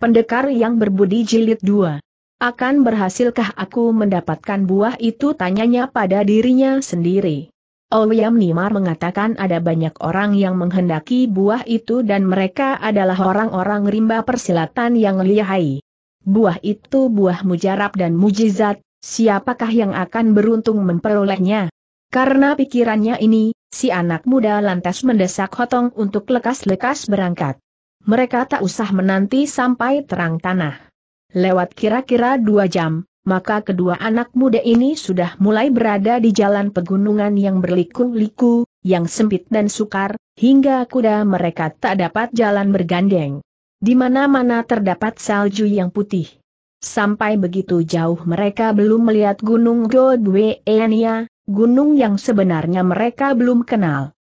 Pendekar yang berbudi jilid 2. Akan berhasilkah aku mendapatkan buah itu tanyanya pada dirinya sendiri. Ouyam oh, Nimar mengatakan ada banyak orang yang menghendaki buah itu dan mereka adalah orang-orang rimba persilatan yang lihai. Buah itu buah mujarab dan mujizat, siapakah yang akan beruntung memperolehnya? Karena pikirannya ini, si anak muda lantas mendesak Hotong untuk lekas-lekas berangkat mereka tak usah menanti sampai terang tanah. Lewat kira-kira dua jam, maka kedua anak muda ini sudah mulai berada di jalan pegunungan yang berliku-liku, yang sempit dan sukar, hingga kuda mereka tak dapat jalan bergandeng. Di mana-mana terdapat salju yang putih. Sampai begitu jauh mereka belum melihat Gunung Godweania, gunung yang sebenarnya mereka belum kenal.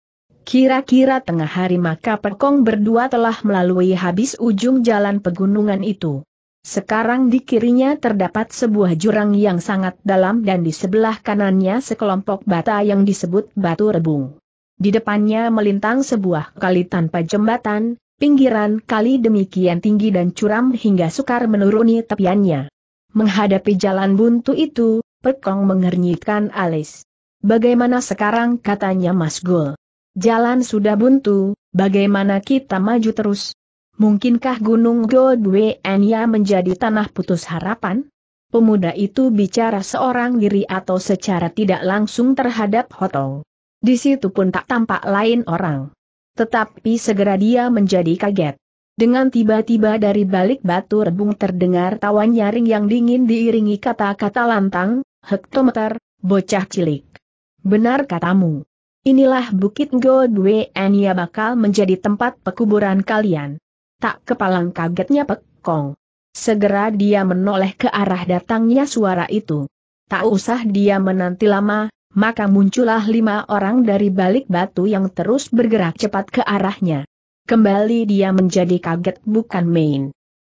Kira-kira tengah hari maka Perkong berdua telah melalui habis ujung jalan pegunungan itu. Sekarang di kirinya terdapat sebuah jurang yang sangat dalam dan di sebelah kanannya sekelompok bata yang disebut batu rebung. Di depannya melintang sebuah kali tanpa jembatan, pinggiran kali demikian tinggi dan curam hingga sukar menuruni tepiannya. Menghadapi jalan buntu itu, Pekong mengernyitkan alis. Bagaimana sekarang katanya Mas Gul? Jalan sudah buntu, bagaimana kita maju terus? Mungkinkah Gunung Goldwenya menjadi tanah putus harapan? Pemuda itu bicara seorang diri atau secara tidak langsung terhadap Hotong. Di situ pun tak tampak lain orang. Tetapi segera dia menjadi kaget. Dengan tiba-tiba dari balik batu rebung terdengar tawa nyaring yang dingin diiringi kata-kata lantang, hektometer, bocah cilik. Benar katamu. Inilah Bukit Godwe ia bakal menjadi tempat pekuburan kalian. Tak kepalang kagetnya Pekong. Segera dia menoleh ke arah datangnya suara itu. Tak usah dia menanti lama, maka muncullah lima orang dari balik batu yang terus bergerak cepat ke arahnya. Kembali dia menjadi kaget bukan main.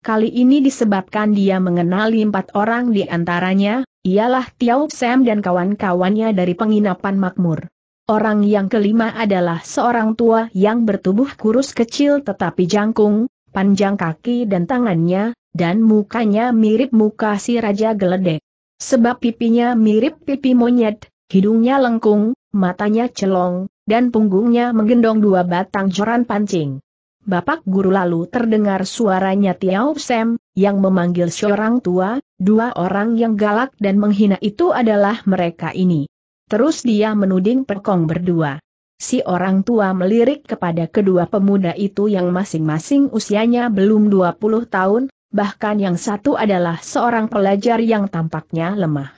Kali ini disebabkan dia mengenali empat orang di antaranya, ialah Tiau Sam dan kawan-kawannya dari penginapan makmur. Orang yang kelima adalah seorang tua yang bertubuh kurus kecil tetapi jangkung, panjang kaki dan tangannya, dan mukanya mirip muka si Raja Geledek. Sebab pipinya mirip pipi monyet, hidungnya lengkung, matanya celong, dan punggungnya menggendong dua batang joran pancing. Bapak guru lalu terdengar suaranya Tiao Sam, yang memanggil seorang tua, dua orang yang galak dan menghina itu adalah mereka ini. Terus dia menuding Pekong berdua. Si orang tua melirik kepada kedua pemuda itu yang masing-masing usianya belum 20 tahun, bahkan yang satu adalah seorang pelajar yang tampaknya lemah.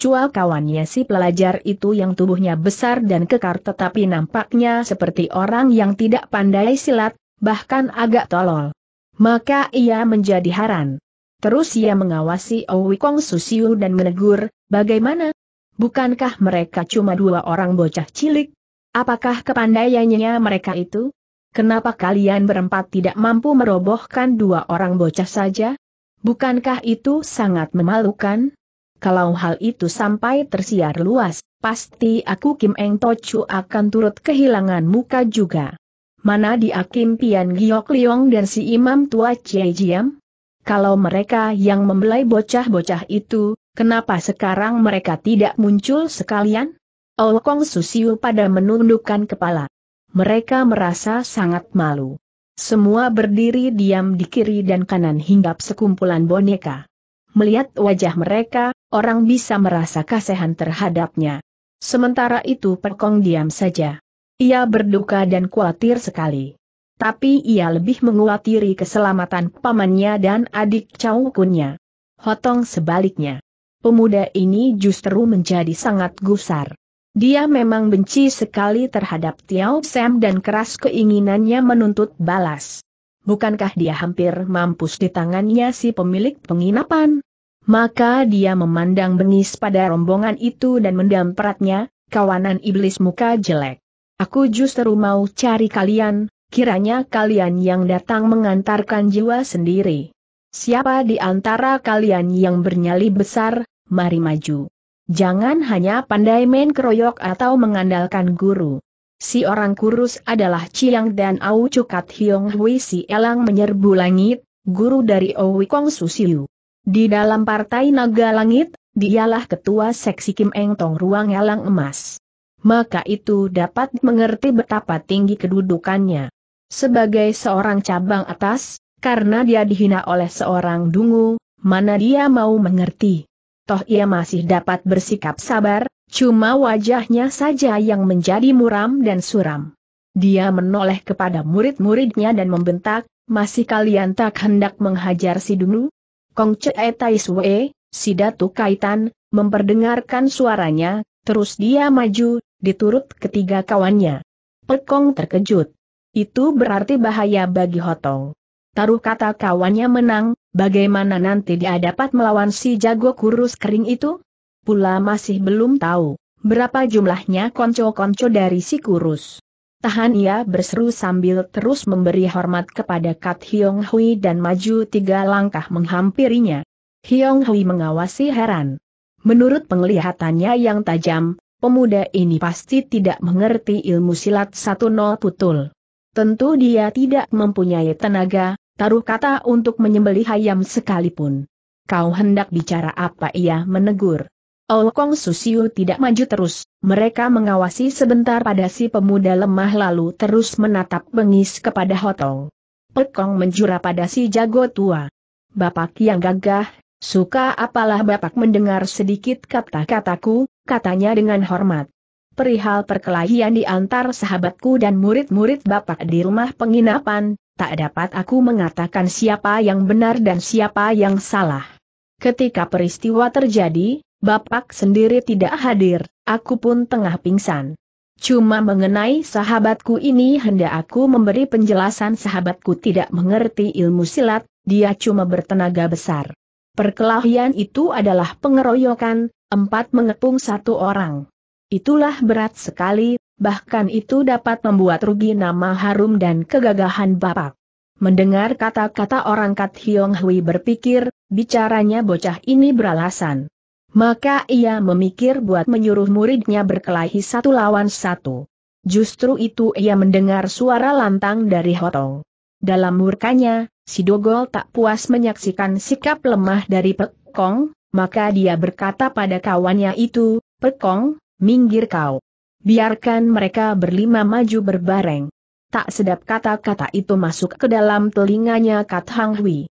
Cua kawannya si pelajar itu yang tubuhnya besar dan kekar tetapi nampaknya seperti orang yang tidak pandai silat, bahkan agak tolol. Maka ia menjadi haran. Terus ia mengawasi Owi Kong Susiu dan menegur, bagaimana, Bukankah mereka cuma dua orang bocah cilik? Apakah kepandaiannya mereka itu? Kenapa kalian berempat tidak mampu merobohkan dua orang bocah saja? Bukankah itu sangat memalukan? Kalau hal itu sampai tersiar luas, pasti aku Kim Eng Tochu akan turut kehilangan muka juga. Mana di Kim Pian Giok Liong dan si Imam Tua Cie Jiam? Kalau mereka yang membelai bocah-bocah itu, Kenapa sekarang mereka tidak muncul sekalian? Kong Susiu pada menundukkan kepala. Mereka merasa sangat malu. Semua berdiri diam di kiri dan kanan hinggap sekumpulan boneka. Melihat wajah mereka, orang bisa merasa kasihan terhadapnya. Sementara itu Perkong diam saja. Ia berduka dan khawatir sekali. Tapi ia lebih menguatiri keselamatan pamannya dan adik Chow Kunnya. Hotong sebaliknya pemuda ini justru menjadi sangat gusar. Dia memang benci sekali terhadap Tiao Sam dan keras keinginannya menuntut balas. Bukankah dia hampir mampus di tangannya si pemilik penginapan? Maka dia memandang bengis pada rombongan itu dan mendampratnya, kawanan iblis muka jelek. Aku justru mau cari kalian, kiranya kalian yang datang mengantarkan jiwa sendiri. Siapa di antara kalian yang bernyali besar, mari maju. Jangan hanya pandai main keroyok atau mengandalkan guru. Si orang kurus adalah cilang dan Au Cukat Hiong Hui Si Elang menyerbu langit, guru dari Owi Kong Susiu. Di dalam partai naga langit, dialah ketua seksi Kim Eng Tong Ruang Elang Emas. Maka itu dapat mengerti betapa tinggi kedudukannya. Sebagai seorang cabang atas, karena dia dihina oleh seorang dungu, mana dia mau mengerti toh ia masih dapat bersikap sabar, cuma wajahnya saja yang menjadi muram dan suram. Dia menoleh kepada murid-muridnya dan membentak, masih kalian tak hendak menghajar si Dunu? Kong Che Tai Sue, si Datu Kaitan, memperdengarkan suaranya, terus dia maju, diturut ketiga kawannya. Pekong terkejut. Itu berarti bahaya bagi Hotong. Taruh kata kawannya menang, Bagaimana nanti dia dapat melawan si jago kurus kering itu? Pula masih belum tahu, berapa jumlahnya konco-konco dari si kurus. Tahan ia berseru sambil terus memberi hormat kepada Kat Hiong Hui dan maju tiga langkah menghampirinya. Hiong Hui mengawasi heran. Menurut penglihatannya yang tajam, pemuda ini pasti tidak mengerti ilmu silat satu nol putul. Tentu dia tidak mempunyai tenaga, taruh kata untuk menyembelih ayam sekalipun. Kau hendak bicara apa ia menegur. Oh Kong Susiu tidak maju terus, mereka mengawasi sebentar pada si pemuda lemah lalu terus menatap bengis kepada Hotong. Pekong menjura pada si jago tua. Bapak yang gagah, suka apalah bapak mendengar sedikit kata-kataku, katanya dengan hormat. Perihal perkelahian di antar sahabatku dan murid-murid bapak di rumah penginapan, tak dapat aku mengatakan siapa yang benar dan siapa yang salah. Ketika peristiwa terjadi, Bapak sendiri tidak hadir, aku pun tengah pingsan. Cuma mengenai sahabatku ini hendak aku memberi penjelasan sahabatku tidak mengerti ilmu silat, dia cuma bertenaga besar. Perkelahian itu adalah pengeroyokan, empat mengepung satu orang. Itulah berat sekali, bahkan itu dapat membuat rugi nama harum dan kegagahan bapak. Mendengar kata-kata orang Kat Hiong Hui berpikir, bicaranya bocah ini beralasan. Maka ia memikir buat menyuruh muridnya berkelahi satu lawan satu. Justru itu ia mendengar suara lantang dari Hotong. Dalam murkanya, si Dogol tak puas menyaksikan sikap lemah dari Pek Kong, maka dia berkata pada kawannya itu, Pek Kong, minggir kau biarkan mereka berlima maju berbareng. Tak sedap kata-kata itu masuk ke dalam telinganya Kat Hang Hui.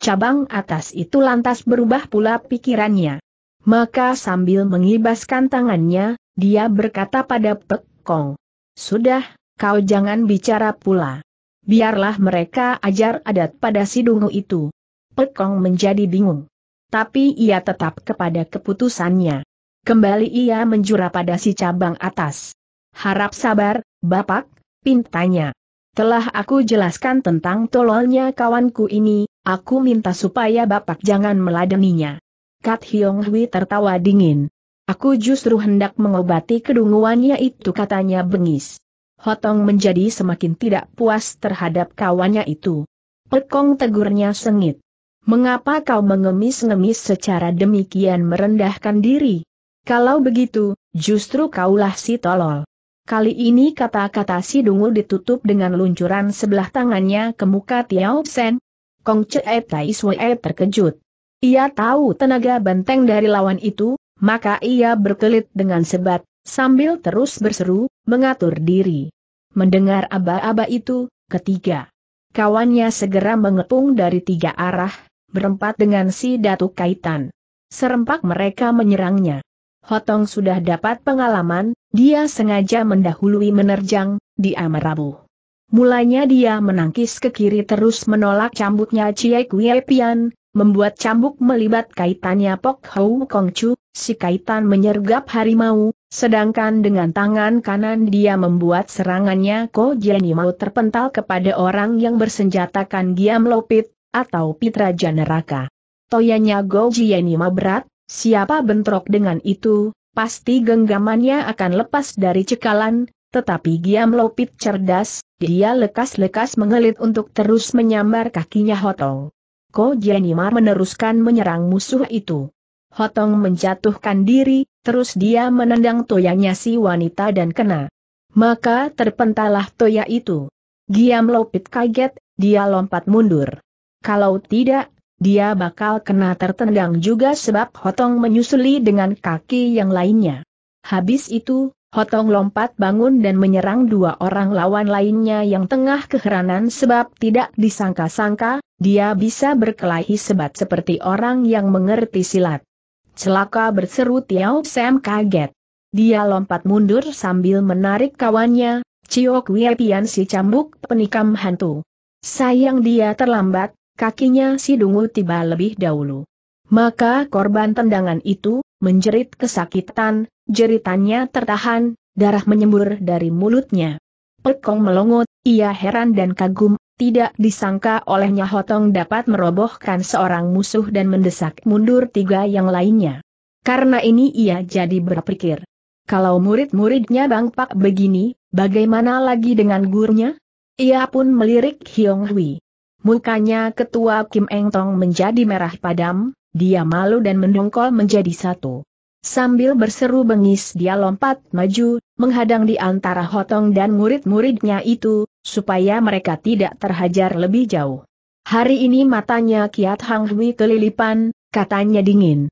Cabang atas itu lantas berubah pula pikirannya. Maka sambil mengibaskan tangannya, dia berkata pada Pek Kong. Sudah, kau jangan bicara pula. Biarlah mereka ajar adat pada si dungu itu. pek kong menjadi bingung. Tapi ia tetap kepada keputusannya. Kembali ia menjura pada si cabang atas. Harap sabar, Bapak, pintanya. Telah aku jelaskan tentang tololnya kawanku ini, aku minta supaya Bapak jangan meladeninya. Kat Hyong Hui tertawa dingin. Aku justru hendak mengobati kedunguannya itu katanya bengis. Hotong menjadi semakin tidak puas terhadap kawannya itu. Pekong tegurnya sengit. Mengapa kau mengemis-ngemis secara demikian merendahkan diri? Kalau begitu, justru kaulah si tolol. Kali ini kata-kata si dungul ditutup dengan luncuran sebelah tangannya ke muka Tiao Sen. Kong Chee Tai Sue terkejut. Ia tahu tenaga benteng dari lawan itu, maka ia berkelit dengan sebat, sambil terus berseru, mengatur diri. Mendengar aba-aba itu, ketiga. Kawannya segera mengepung dari tiga arah, berempat dengan si Datuk Kaitan. Serempak mereka menyerangnya. Hotong sudah dapat pengalaman, dia sengaja mendahului menerjang, dia merabu. Mulanya dia menangkis ke kiri terus menolak cambuknya Chie Kue Pian, membuat cambuk melibat kaitannya Pok Hou Kong Chu, si kaitan menyergap harimau, sedangkan dengan tangan kanan dia membuat serangannya Ko Jenny mau terpental kepada orang yang bersenjatakan Giam Lopit, atau Pitra Neraka. Toyanya Go Mau berat, Siapa bentrok dengan itu, pasti genggamannya akan lepas dari cekalan, tetapi Giam Lopit cerdas, dia lekas-lekas mengelit untuk terus menyambar kakinya Hotong. Ko Jenimar meneruskan menyerang musuh itu. Hotong menjatuhkan diri, terus dia menendang toyanya si wanita dan kena. Maka terpentalah toya itu. Giam Lopit kaget, dia lompat mundur. Kalau tidak, dia bakal kena tertendang juga sebab Hotong menyusuli dengan kaki yang lainnya. Habis itu, Hotong lompat bangun dan menyerang dua orang lawan lainnya yang tengah keheranan sebab tidak disangka-sangka, dia bisa berkelahi sebat seperti orang yang mengerti silat. Celaka berseru Tiao Sam kaget. Dia lompat mundur sambil menarik kawannya, Ciok Wiepian si cambuk penikam hantu. Sayang dia terlambat, kakinya si dungu tiba lebih dahulu. Maka korban tendangan itu, menjerit kesakitan, jeritannya tertahan, darah menyembur dari mulutnya. Pekong melongot, ia heran dan kagum, tidak disangka olehnya Hotong dapat merobohkan seorang musuh dan mendesak mundur tiga yang lainnya. Karena ini ia jadi berpikir, kalau murid-muridnya Bang Pak begini, bagaimana lagi dengan gurunya? Ia pun melirik Hiong Hui. Mukanya ketua Kim Eng Tong menjadi merah padam, dia malu dan mendongkol menjadi satu. Sambil berseru bengis dia lompat maju, menghadang di antara Hotong dan murid-muridnya itu, supaya mereka tidak terhajar lebih jauh. Hari ini matanya Kiat Hang Hui kelilipan, katanya dingin.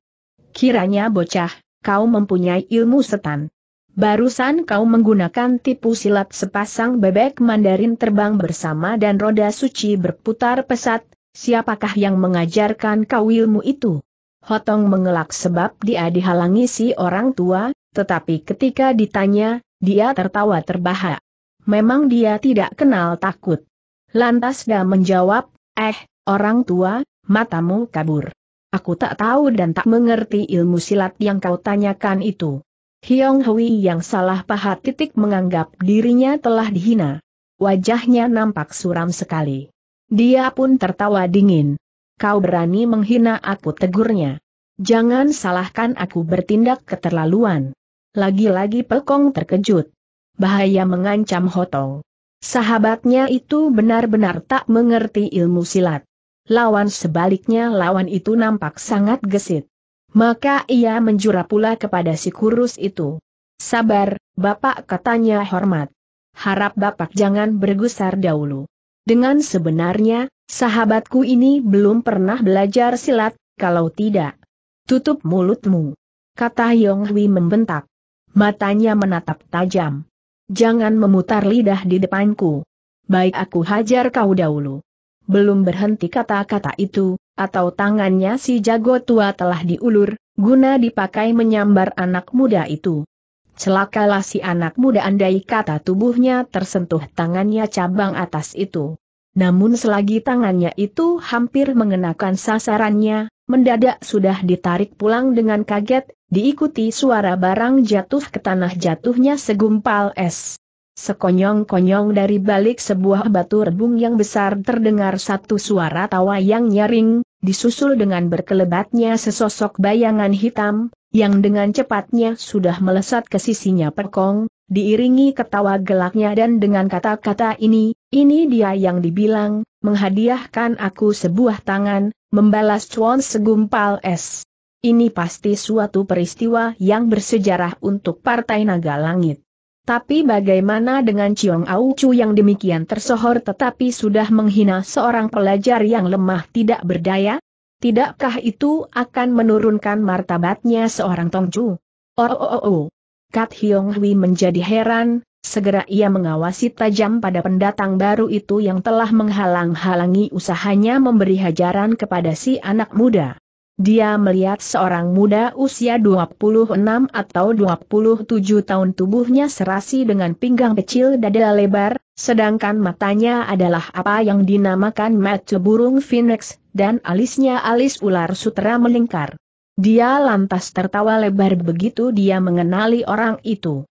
Kiranya bocah, kau mempunyai ilmu setan. Barusan kau menggunakan tipu silat sepasang bebek mandarin terbang bersama dan roda suci berputar pesat, siapakah yang mengajarkan kau ilmu itu? Hotong mengelak sebab dia dihalangi si orang tua, tetapi ketika ditanya, dia tertawa terbahak. Memang dia tidak kenal takut. Lantas dia menjawab, eh, orang tua, matamu kabur. Aku tak tahu dan tak mengerti ilmu silat yang kau tanyakan itu. Hiong Hui yang salah pahat titik menganggap dirinya telah dihina. Wajahnya nampak suram sekali. Dia pun tertawa dingin. Kau berani menghina aku tegurnya. Jangan salahkan aku bertindak keterlaluan. Lagi-lagi Pekong terkejut. Bahaya mengancam Hotong. Sahabatnya itu benar-benar tak mengerti ilmu silat. Lawan sebaliknya lawan itu nampak sangat gesit maka ia menjura pula kepada si kurus itu. Sabar, Bapak katanya hormat. Harap Bapak jangan bergusar dahulu. Dengan sebenarnya, sahabatku ini belum pernah belajar silat, kalau tidak. Tutup mulutmu. Kata Yong Hui membentak. Matanya menatap tajam. Jangan memutar lidah di depanku. Baik aku hajar kau dahulu belum berhenti kata-kata itu, atau tangannya si jago tua telah diulur, guna dipakai menyambar anak muda itu. Celakalah si anak muda andai kata tubuhnya tersentuh tangannya cabang atas itu. Namun selagi tangannya itu hampir mengenakan sasarannya, mendadak sudah ditarik pulang dengan kaget, diikuti suara barang jatuh ke tanah jatuhnya segumpal es. Sekonyong-konyong dari balik sebuah batu rebung yang besar terdengar satu suara tawa yang nyaring, disusul dengan berkelebatnya sesosok bayangan hitam, yang dengan cepatnya sudah melesat ke sisinya perkong, diiringi ketawa gelaknya dan dengan kata-kata ini, ini dia yang dibilang, menghadiahkan aku sebuah tangan, membalas cuan segumpal es. Ini pasti suatu peristiwa yang bersejarah untuk Partai Naga Langit. Tapi bagaimana dengan Chiong Aucu yang demikian tersohor tetapi sudah menghina seorang pelajar yang lemah tidak berdaya? Tidakkah itu akan menurunkan martabatnya seorang Tongcu? Oh, oh, oh, oh. Kat Hiong Hui menjadi heran, segera ia mengawasi tajam pada pendatang baru itu yang telah menghalang-halangi usahanya memberi hajaran kepada si anak muda. Dia melihat seorang muda usia 26 atau 27 tahun tubuhnya serasi dengan pinggang kecil dada lebar, sedangkan matanya adalah apa yang dinamakan mata burung phoenix, dan alisnya alis ular sutera melingkar. Dia lantas tertawa lebar begitu dia mengenali orang itu.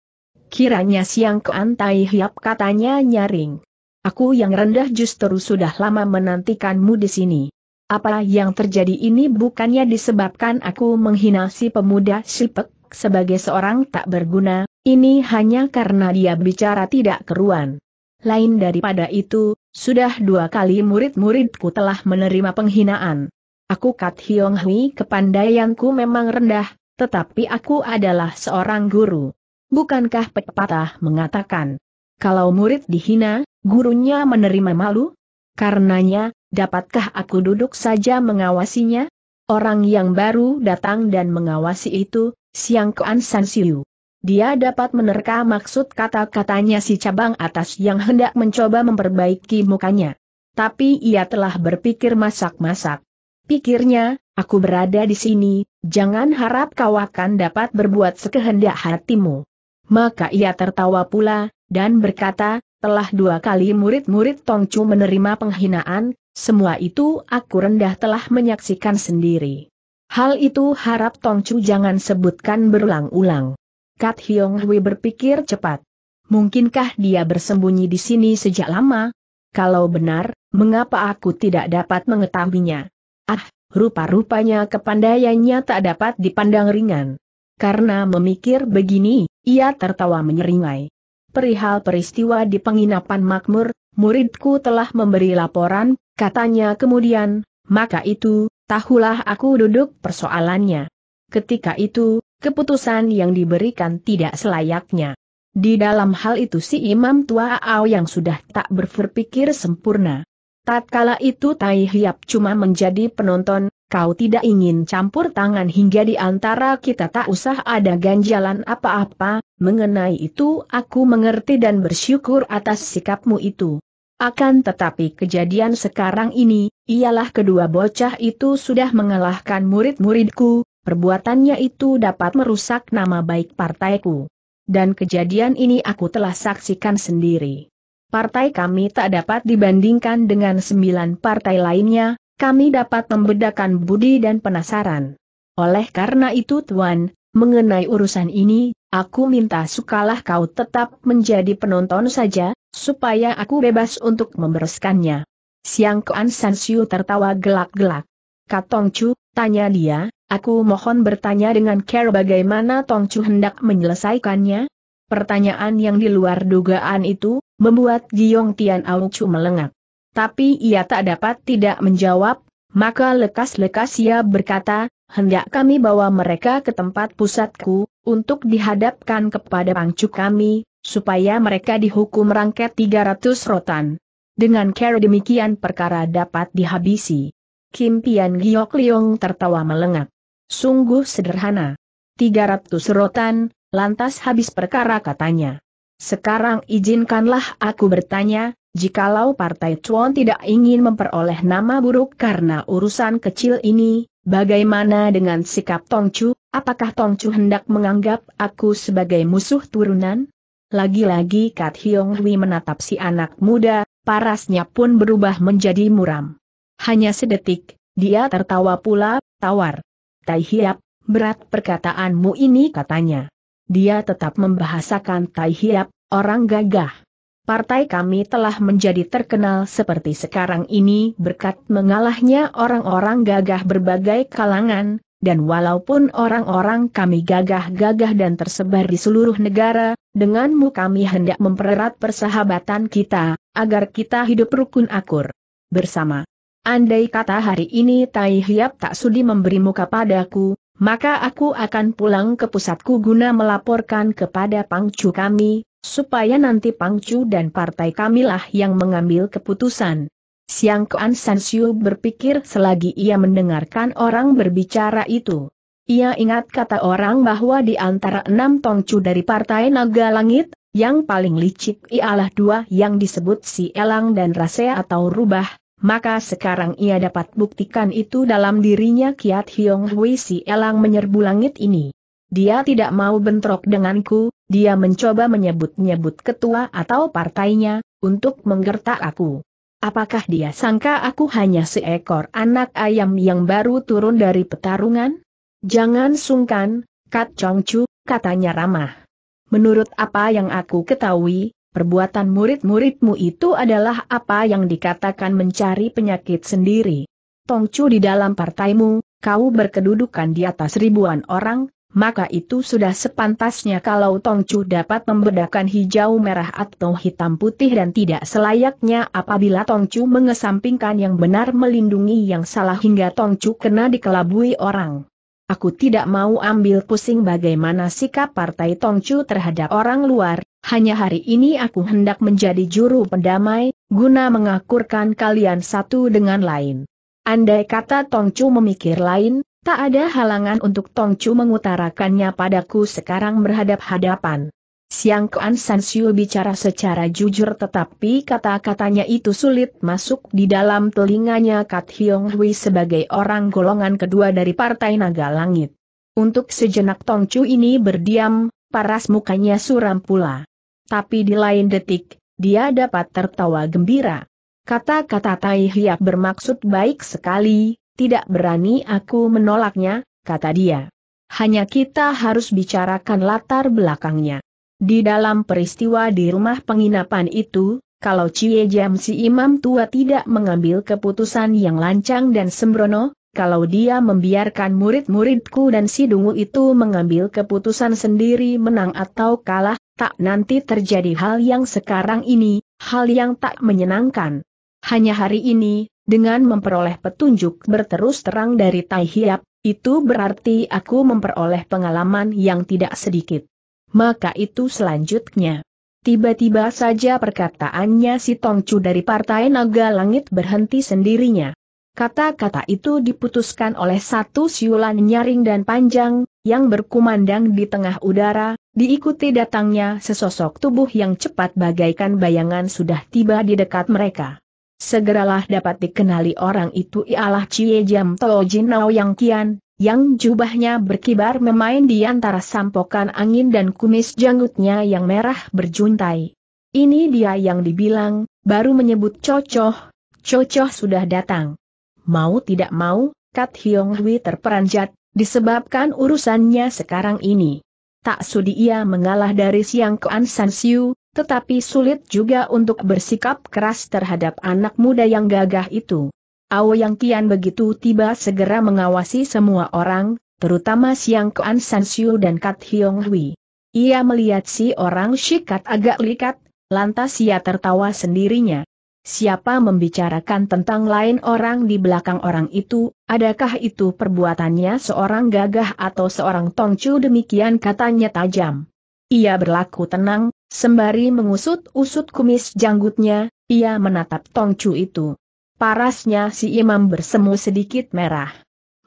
Kiranya siang keantai hiap katanya nyaring. Aku yang rendah justru sudah lama menantikanmu di sini apa yang terjadi ini bukannya disebabkan aku menghina si pemuda Sipek sebagai seorang tak berguna, ini hanya karena dia bicara tidak keruan. Lain daripada itu, sudah dua kali murid-muridku telah menerima penghinaan. Aku Kat Hiong Hui kepandaianku memang rendah, tetapi aku adalah seorang guru. Bukankah pepatah mengatakan, kalau murid dihina, gurunya menerima malu? Karenanya, Dapatkah aku duduk saja mengawasinya? Orang yang baru datang dan mengawasi itu, Siang Kuan San Siu. Dia dapat menerka maksud kata-katanya si cabang atas yang hendak mencoba memperbaiki mukanya. Tapi ia telah berpikir masak-masak. Pikirnya, aku berada di sini, jangan harap kau akan dapat berbuat sekehendak hatimu. Maka ia tertawa pula, dan berkata, telah dua kali murid-murid Tongcu menerima penghinaan, semua itu aku rendah telah menyaksikan sendiri. Hal itu harap Tong Chu jangan sebutkan berulang-ulang. Kat Hyong Hui berpikir cepat. Mungkinkah dia bersembunyi di sini sejak lama? Kalau benar, mengapa aku tidak dapat mengetahuinya? Ah, rupa-rupanya kepandaiannya tak dapat dipandang ringan. Karena memikir begini, ia tertawa menyeringai. Perihal peristiwa di penginapan makmur, muridku telah memberi laporan, Katanya kemudian, maka itu, tahulah aku duduk persoalannya. Ketika itu, keputusan yang diberikan tidak selayaknya. Di dalam hal itu si imam tua Ao yang sudah tak berpikir sempurna. Tatkala itu Tai Hiap cuma menjadi penonton, kau tidak ingin campur tangan hingga di antara kita tak usah ada ganjalan apa-apa, mengenai itu aku mengerti dan bersyukur atas sikapmu itu. Akan tetapi kejadian sekarang ini, ialah kedua bocah itu sudah mengalahkan murid-muridku, perbuatannya itu dapat merusak nama baik partaiku. Dan kejadian ini aku telah saksikan sendiri. Partai kami tak dapat dibandingkan dengan sembilan partai lainnya, kami dapat membedakan budi dan penasaran. Oleh karena itu Tuan, mengenai urusan ini, aku minta sukalah kau tetap menjadi penonton saja, supaya aku bebas untuk membereskannya. Siang Kuan San Siu tertawa gelak-gelak. Katong Chu, tanya dia, aku mohon bertanya dengan care bagaimana Tong Chu hendak menyelesaikannya? Pertanyaan yang di luar dugaan itu, membuat Giyong Tian Au Chu melengak. Tapi ia tak dapat tidak menjawab, maka lekas-lekas ia berkata, hendak kami bawa mereka ke tempat pusatku, untuk dihadapkan kepada pangcu kami, supaya mereka dihukum rangket 300 rotan. Dengan cara demikian perkara dapat dihabisi. Kim Pian Giok Liong tertawa melengak. Sungguh sederhana. 300 rotan, lantas habis perkara katanya. Sekarang izinkanlah aku bertanya, jikalau Partai Chuan tidak ingin memperoleh nama buruk karena urusan kecil ini, bagaimana dengan sikap Tong Chu? Apakah Tong Chu hendak menganggap aku sebagai musuh turunan? Lagi-lagi Kat Hiong Hui menatap si anak muda, parasnya pun berubah menjadi muram. Hanya sedetik, dia tertawa pula, tawar. Tai Hiap, berat perkataanmu ini katanya. Dia tetap membahasakan Tai Hiap, orang gagah. Partai kami telah menjadi terkenal seperti sekarang ini berkat mengalahnya orang-orang gagah berbagai kalangan, dan walaupun orang-orang kami gagah-gagah dan tersebar di seluruh negara, denganmu kami hendak mempererat persahabatan kita, agar kita hidup rukun akur. Bersama. Andai kata hari ini Tai Hiap tak sudi memberi muka padaku, maka aku akan pulang ke pusatku guna melaporkan kepada pangcu kami, supaya nanti pangcu dan partai kamilah yang mengambil keputusan. Siang Kuan Sansiu berpikir selagi ia mendengarkan orang berbicara itu. Ia ingat kata orang bahwa di antara enam tongcu dari Partai Naga Langit, yang paling licik ialah dua yang disebut si Elang dan Rasea atau Rubah, maka sekarang ia dapat buktikan itu dalam dirinya Kiat Hiong Hui si Elang menyerbu langit ini. Dia tidak mau bentrok denganku, dia mencoba menyebut-nyebut ketua atau partainya, untuk menggertak aku. Apakah dia sangka aku hanya seekor anak ayam yang baru turun dari petarungan? Jangan sungkan, Kat Chu, katanya ramah. Menurut apa yang aku ketahui, perbuatan murid-muridmu itu adalah apa yang dikatakan mencari penyakit sendiri. Tongcu di dalam partaimu, kau berkedudukan di atas ribuan orang, maka itu sudah sepantasnya kalau Tong Chu dapat membedakan hijau merah atau hitam putih dan tidak selayaknya apabila Tong Chu mengesampingkan yang benar melindungi yang salah hingga Tong Chu kena dikelabui orang. Aku tidak mau ambil pusing bagaimana sikap partai Tong Chu terhadap orang luar, hanya hari ini aku hendak menjadi juru pendamai, guna mengakurkan kalian satu dengan lain. Andai kata Tong Chu memikir lain, Tak ada halangan untuk Tong Chu mengutarakannya padaku sekarang berhadap-hadapan. Siang Kuan San Siu bicara secara jujur tetapi kata-katanya itu sulit masuk di dalam telinganya Kat Hiong Hui sebagai orang golongan kedua dari Partai Naga Langit. Untuk sejenak Tong Chu ini berdiam, paras mukanya suram pula. Tapi di lain detik, dia dapat tertawa gembira. Kata-kata Tai Hiap bermaksud baik sekali, tidak berani aku menolaknya, kata dia. Hanya kita harus bicarakan latar belakangnya. Di dalam peristiwa di rumah penginapan itu, kalau Cie Jam si imam tua tidak mengambil keputusan yang lancang dan sembrono, kalau dia membiarkan murid-muridku dan si dungu itu mengambil keputusan sendiri menang atau kalah, tak nanti terjadi hal yang sekarang ini, hal yang tak menyenangkan. Hanya hari ini, dengan memperoleh petunjuk berterus terang dari Tai Hiap, itu berarti aku memperoleh pengalaman yang tidak sedikit. Maka itu selanjutnya. Tiba-tiba saja perkataannya si Tongcu dari Partai Naga Langit berhenti sendirinya. Kata-kata itu diputuskan oleh satu siulan nyaring dan panjang, yang berkumandang di tengah udara, diikuti datangnya sesosok tubuh yang cepat bagaikan bayangan sudah tiba di dekat mereka. Segeralah dapat dikenali orang itu ialah Cie Jam Tao Jinao Yang Kian, yang jubahnya berkibar memain di antara sampokan angin dan kumis janggutnya yang merah berjuntai. Ini dia yang dibilang, baru menyebut Cocoh, Cocoh sudah datang. Mau tidak mau, Kat Hiong Hui terperanjat, disebabkan urusannya sekarang ini. Tak sudi ia mengalah dari Siang Kuan San Siu, tetapi sulit juga untuk bersikap keras terhadap anak muda yang gagah itu. Ao yang kian begitu tiba segera mengawasi semua orang, terutama Siang Kuan San Siu dan Kat Hiong Hui. Ia melihat si orang sikat agak likat, lantas ia tertawa sendirinya. Siapa membicarakan tentang lain orang di belakang orang itu, adakah itu perbuatannya seorang gagah atau seorang tongcu demikian katanya tajam. Ia berlaku tenang, Sembari mengusut-usut kumis janggutnya, ia menatap Tongcu itu. Parasnya si imam bersemu sedikit merah.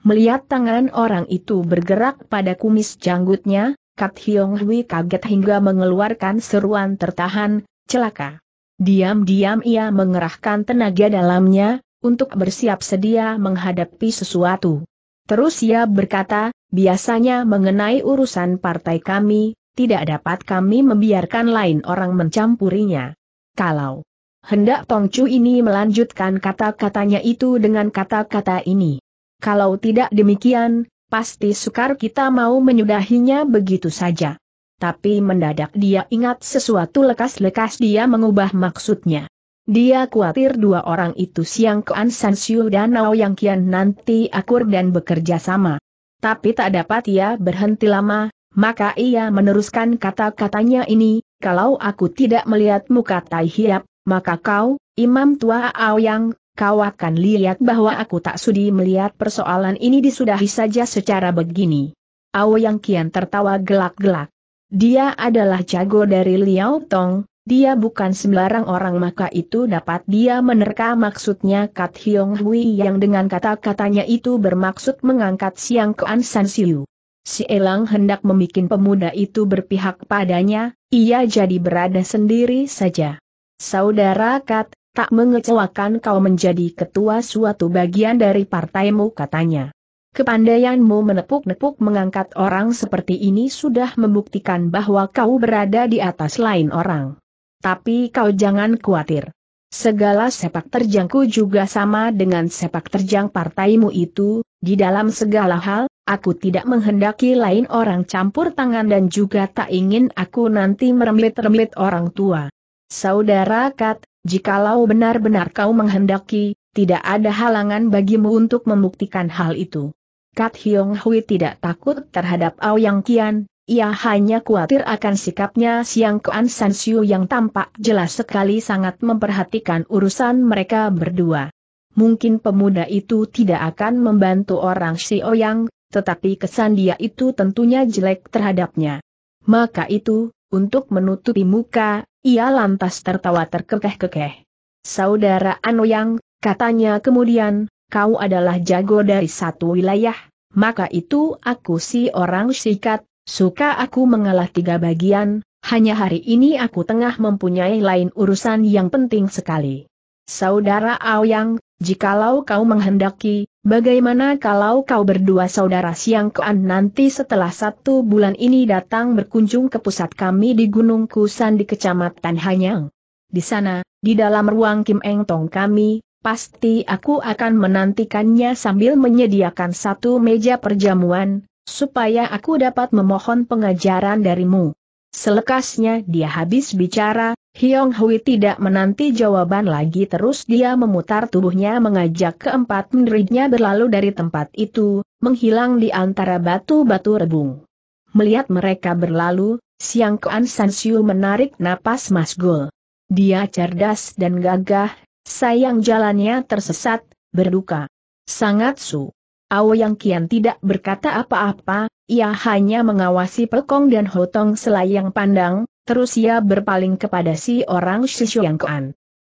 Melihat tangan orang itu bergerak pada kumis janggutnya, Kat Hiong Hui kaget hingga mengeluarkan seruan tertahan, celaka. Diam-diam ia mengerahkan tenaga dalamnya, untuk bersiap sedia menghadapi sesuatu. Terus ia berkata, biasanya mengenai urusan partai kami, tidak dapat kami membiarkan lain orang mencampurinya. Kalau hendak Tongcu ini melanjutkan kata-katanya itu dengan kata-kata ini. Kalau tidak demikian, pasti sukar kita mau menyudahinya begitu saja. Tapi mendadak dia ingat sesuatu lekas-lekas dia mengubah maksudnya. Dia khawatir dua orang itu Siang Kuan San Siu dan Nao Yang Kian nanti akur dan bekerja sama. Tapi tak dapat ia berhenti lama, maka ia meneruskan kata-katanya ini, kalau aku tidak melihat muka Tai hiap, maka kau, imam tua Aoyang, kau akan lihat bahwa aku tak sudi melihat persoalan ini disudahi saja secara begini. Aoyang kian tertawa gelak-gelak. Dia adalah jago dari Liao Tong, dia bukan sembarang orang maka itu dapat dia menerka maksudnya Kat Hiong Hui yang dengan kata-katanya itu bermaksud mengangkat Siang ke San Siu. Si Elang hendak membuat pemuda itu berpihak padanya, ia jadi berada sendiri saja. Saudara Kat, tak mengecewakan kau menjadi ketua suatu bagian dari partaimu katanya. Kepandaianmu menepuk-nepuk mengangkat orang seperti ini sudah membuktikan bahwa kau berada di atas lain orang. Tapi kau jangan khawatir. Segala sepak terjangku juga sama dengan sepak terjang partaimu itu, di dalam segala hal, Aku tidak menghendaki lain orang campur tangan dan juga tak ingin aku nanti merembet-rembet orang tua. Saudara Kat, jikalau benar-benar kau menghendaki, tidak ada halangan bagimu untuk membuktikan hal itu. Kat Hyong Hui tidak takut terhadap Yang Kian, ia hanya khawatir akan sikapnya Siang Kuan San Siu yang tampak jelas sekali sangat memperhatikan urusan mereka berdua. Mungkin pemuda itu tidak akan membantu orang Si Oyang, tetapi kesan dia itu tentunya jelek terhadapnya. Maka itu, untuk menutupi muka, ia lantas tertawa terkekeh-kekeh. Saudara Anoyang, katanya kemudian, kau adalah jago dari satu wilayah, maka itu aku si orang sikat, suka aku mengalah tiga bagian, hanya hari ini aku tengah mempunyai lain urusan yang penting sekali. Saudara Aoyang, jikalau kau menghendaki, Bagaimana kalau kau berdua saudara Siang kean nanti setelah satu bulan ini datang berkunjung ke pusat kami di Gunung Kusan di Kecamatan Hanyang? Di sana, di dalam ruang Kim Eng Tong kami, pasti aku akan menantikannya sambil menyediakan satu meja perjamuan, supaya aku dapat memohon pengajaran darimu. Selekasnya dia habis bicara, Hiong Hui tidak menanti jawaban lagi terus dia memutar tubuhnya mengajak keempat muridnya berlalu dari tempat itu, menghilang di antara batu-batu rebung. Melihat mereka berlalu, Siang Kuan San Siu menarik napas masgul. Dia cerdas dan gagah, sayang jalannya tersesat, berduka. Sangat su. Awo Yang Kian tidak berkata apa-apa, ia hanya mengawasi Pekong dan Hotong selayang pandang, terus ia berpaling kepada si orang Yang Kuan.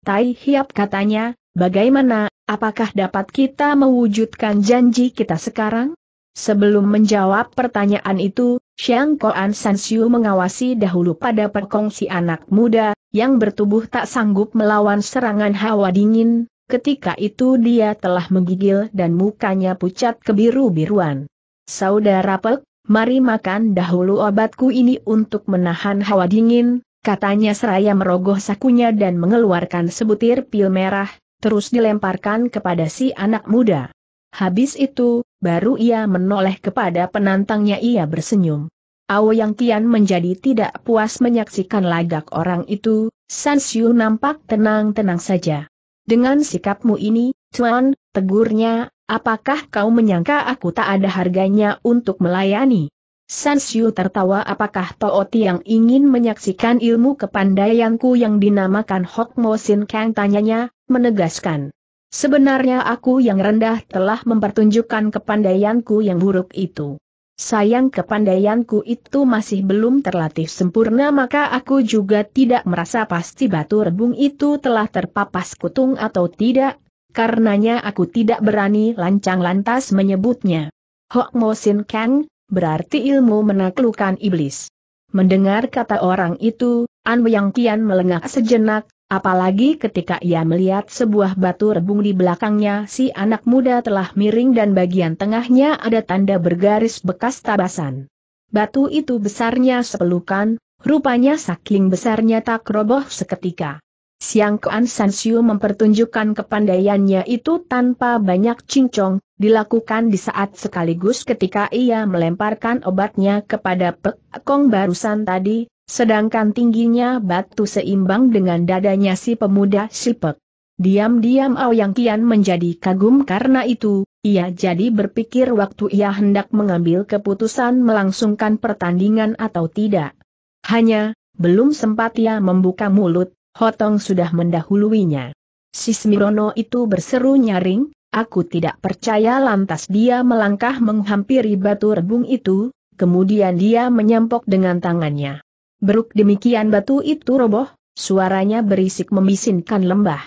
Tai Hiap katanya, bagaimana, apakah dapat kita mewujudkan janji kita sekarang? Sebelum menjawab pertanyaan itu, Xiang Koan Sansiu mengawasi dahulu pada perkongsi anak muda, yang bertubuh tak sanggup melawan serangan hawa dingin, Ketika itu dia telah menggigil dan mukanya pucat kebiru-biruan. Saudara Pek, mari makan dahulu obatku ini untuk menahan hawa dingin, katanya seraya merogoh sakunya dan mengeluarkan sebutir pil merah, terus dilemparkan kepada si anak muda. Habis itu, baru ia menoleh kepada penantangnya ia bersenyum. Yang Tian menjadi tidak puas menyaksikan lagak orang itu, San Xiu nampak tenang-tenang saja. Dengan sikapmu ini, Tuan, tegurnya, apakah kau menyangka aku tak ada harganya untuk melayani? Sansiu tertawa apakah Tooti yang ingin menyaksikan ilmu kepandaianku yang dinamakan Hok Sin Kang tanyanya, menegaskan. Sebenarnya aku yang rendah telah mempertunjukkan kepandaianku yang buruk itu. Sayang kepandaianku itu masih belum terlatih sempurna maka aku juga tidak merasa pasti batu rebung itu telah terpapas kutung atau tidak, karenanya aku tidak berani lancang lantas menyebutnya. Hok Mo Sin Kang, berarti ilmu menaklukkan iblis. Mendengar kata orang itu, An Yang Kian melengah sejenak, Apalagi ketika ia melihat sebuah batu rebung di belakangnya si anak muda telah miring dan bagian tengahnya ada tanda bergaris bekas tabasan. Batu itu besarnya sepelukan, rupanya saking besarnya tak roboh seketika. Siang Kuan Sansiu mempertunjukkan kepandaiannya itu tanpa banyak cincong, dilakukan di saat sekaligus ketika ia melemparkan obatnya kepada Pek Kong barusan tadi, Sedangkan tingginya batu seimbang dengan dadanya si pemuda Sipek. Diam-diam Aoyang Kian menjadi kagum karena itu, ia jadi berpikir waktu ia hendak mengambil keputusan melangsungkan pertandingan atau tidak. Hanya, belum sempat ia membuka mulut, Hotong sudah mendahuluinya. Sismirono itu berseru nyaring, aku tidak percaya lantas dia melangkah menghampiri batu rebung itu, kemudian dia menyampok dengan tangannya. Beruk demikian batu itu roboh, suaranya berisik membisinkan lembah.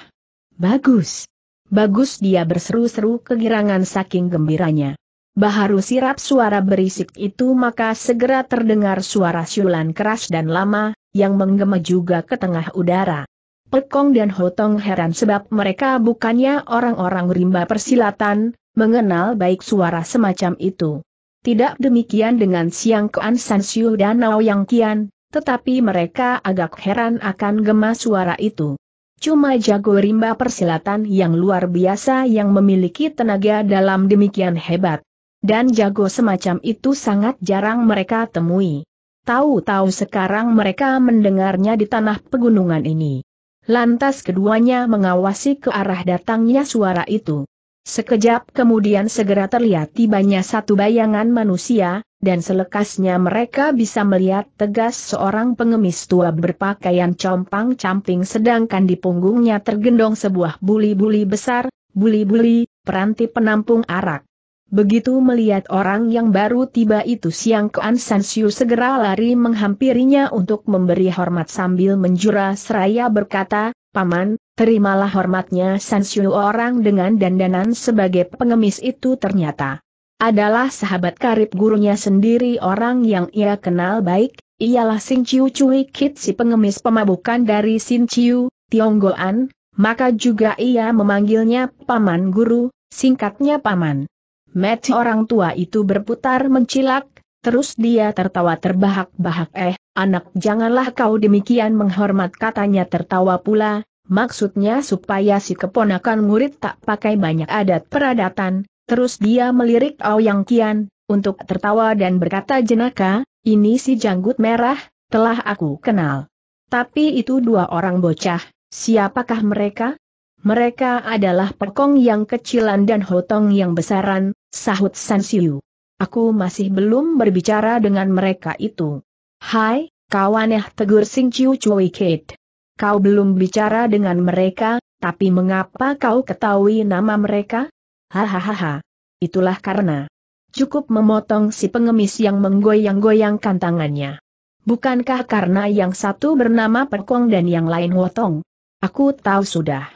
Bagus. Bagus dia berseru-seru kegirangan saking gembiranya. Baharu sirap suara berisik itu maka segera terdengar suara siulan keras dan lama, yang menggema juga ke tengah udara. Pekong dan Hotong heran sebab mereka bukannya orang-orang rimba persilatan, mengenal baik suara semacam itu. Tidak demikian dengan Siang Kuan San dan Nao Yang Kian, tetapi mereka agak heran akan gemas suara itu. Cuma jago rimba persilatan yang luar biasa yang memiliki tenaga dalam demikian hebat. Dan jago semacam itu sangat jarang mereka temui. Tahu-tahu sekarang mereka mendengarnya di tanah pegunungan ini. Lantas keduanya mengawasi ke arah datangnya suara itu. Sekejap kemudian segera terlihat tibanya satu bayangan manusia, dan selekasnya mereka bisa melihat tegas seorang pengemis tua berpakaian compang-camping sedangkan di punggungnya tergendong sebuah buli-buli besar, buli-buli, peranti penampung arak. Begitu melihat orang yang baru tiba itu Siang Kuan Sansiu segera lari menghampirinya untuk memberi hormat sambil menjura seraya berkata, Paman, terimalah hormatnya Sansiu orang dengan dandanan sebagai pengemis itu ternyata adalah sahabat karib gurunya sendiri orang yang ia kenal baik, ialah Sin Chiu Cui Kit si pengemis pemabukan dari Sin Chiu, Tionggoan, maka juga ia memanggilnya Paman Guru, singkatnya Paman. Met orang tua itu berputar mencilak, Terus dia tertawa terbahak-bahak eh, anak janganlah kau demikian menghormat katanya tertawa pula, maksudnya supaya si keponakan murid tak pakai banyak adat peradatan, terus dia melirik Aoyang Kian, untuk tertawa dan berkata jenaka, ini si janggut merah, telah aku kenal. Tapi itu dua orang bocah, siapakah mereka? Mereka adalah Pekong yang kecilan dan Hotong yang besaran, sahut San Siu. Aku masih belum berbicara dengan mereka itu. Hai, kawaneh tegur Sing Chiu Chui Kate. Kau belum bicara dengan mereka, tapi mengapa kau ketahui nama mereka? Hahaha. Itulah karena. Cukup memotong si pengemis yang menggoyang-goyangkan tangannya. Bukankah karena yang satu bernama Perkong dan yang lain Wotong? Aku tahu sudah.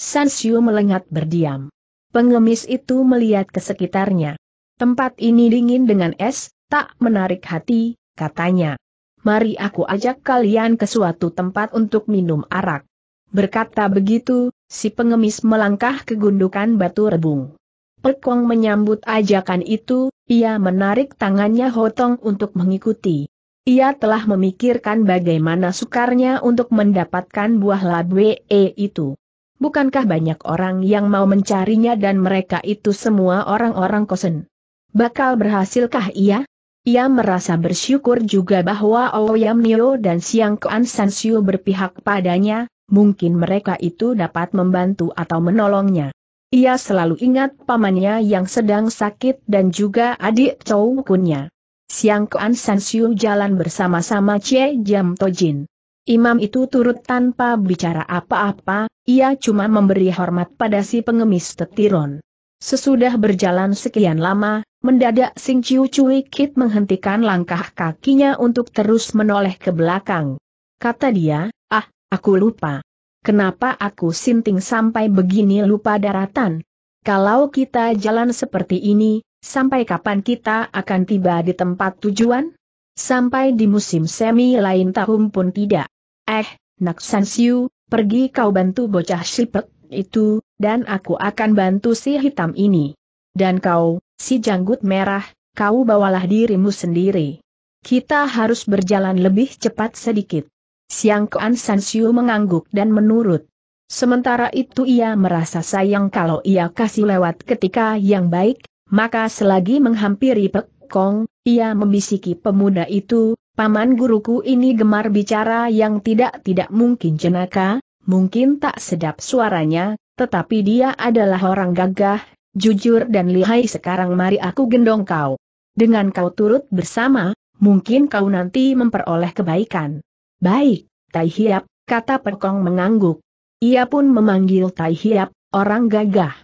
Sansiu melengat berdiam. Pengemis itu melihat ke sekitarnya. Tempat ini dingin dengan es, tak menarik hati, katanya. Mari aku ajak kalian ke suatu tempat untuk minum arak. Berkata begitu, si pengemis melangkah ke gundukan batu rebung. Pekong menyambut ajakan itu, ia menarik tangannya Hotong untuk mengikuti. Ia telah memikirkan bagaimana sukarnya untuk mendapatkan buah labwe -e itu. Bukankah banyak orang yang mau mencarinya dan mereka itu semua orang-orang kosen? Bakal berhasilkah ia? Ia merasa bersyukur juga bahwa Ouyam oh Nio dan Siang Kuan San Siu berpihak padanya, mungkin mereka itu dapat membantu atau menolongnya. Ia selalu ingat pamannya yang sedang sakit dan juga adik Chou Kunnya. Siang Kuan San Siu jalan bersama-sama Che Jam Tojin. Imam itu turut tanpa bicara apa-apa, ia cuma memberi hormat pada si pengemis tetiron. Sesudah berjalan sekian lama, mendadak Sing Chiu Cui Kit menghentikan langkah kakinya untuk terus menoleh ke belakang. Kata dia, ah, aku lupa. Kenapa aku sinting sampai begini lupa daratan? Kalau kita jalan seperti ini, sampai kapan kita akan tiba di tempat tujuan? Sampai di musim semi lain tahun pun tidak. Eh, Nak San Siu, pergi kau bantu bocah sipek, itu, dan aku akan bantu si hitam ini. Dan kau, si janggut merah, kau bawalah dirimu sendiri. Kita harus berjalan lebih cepat sedikit. Siang Kuan Siu mengangguk dan menurut. Sementara itu ia merasa sayang kalau ia kasih lewat ketika yang baik, maka selagi menghampiri Pek Kong, ia membisiki pemuda itu, paman guruku ini gemar bicara yang tidak-tidak mungkin jenaka, mungkin tak sedap suaranya, tetapi dia adalah orang gagah, jujur dan lihai sekarang mari aku gendong kau. Dengan kau turut bersama, mungkin kau nanti memperoleh kebaikan. Baik, Tai Hiap, kata Pekong mengangguk. Ia pun memanggil Tai Hiap, orang gagah.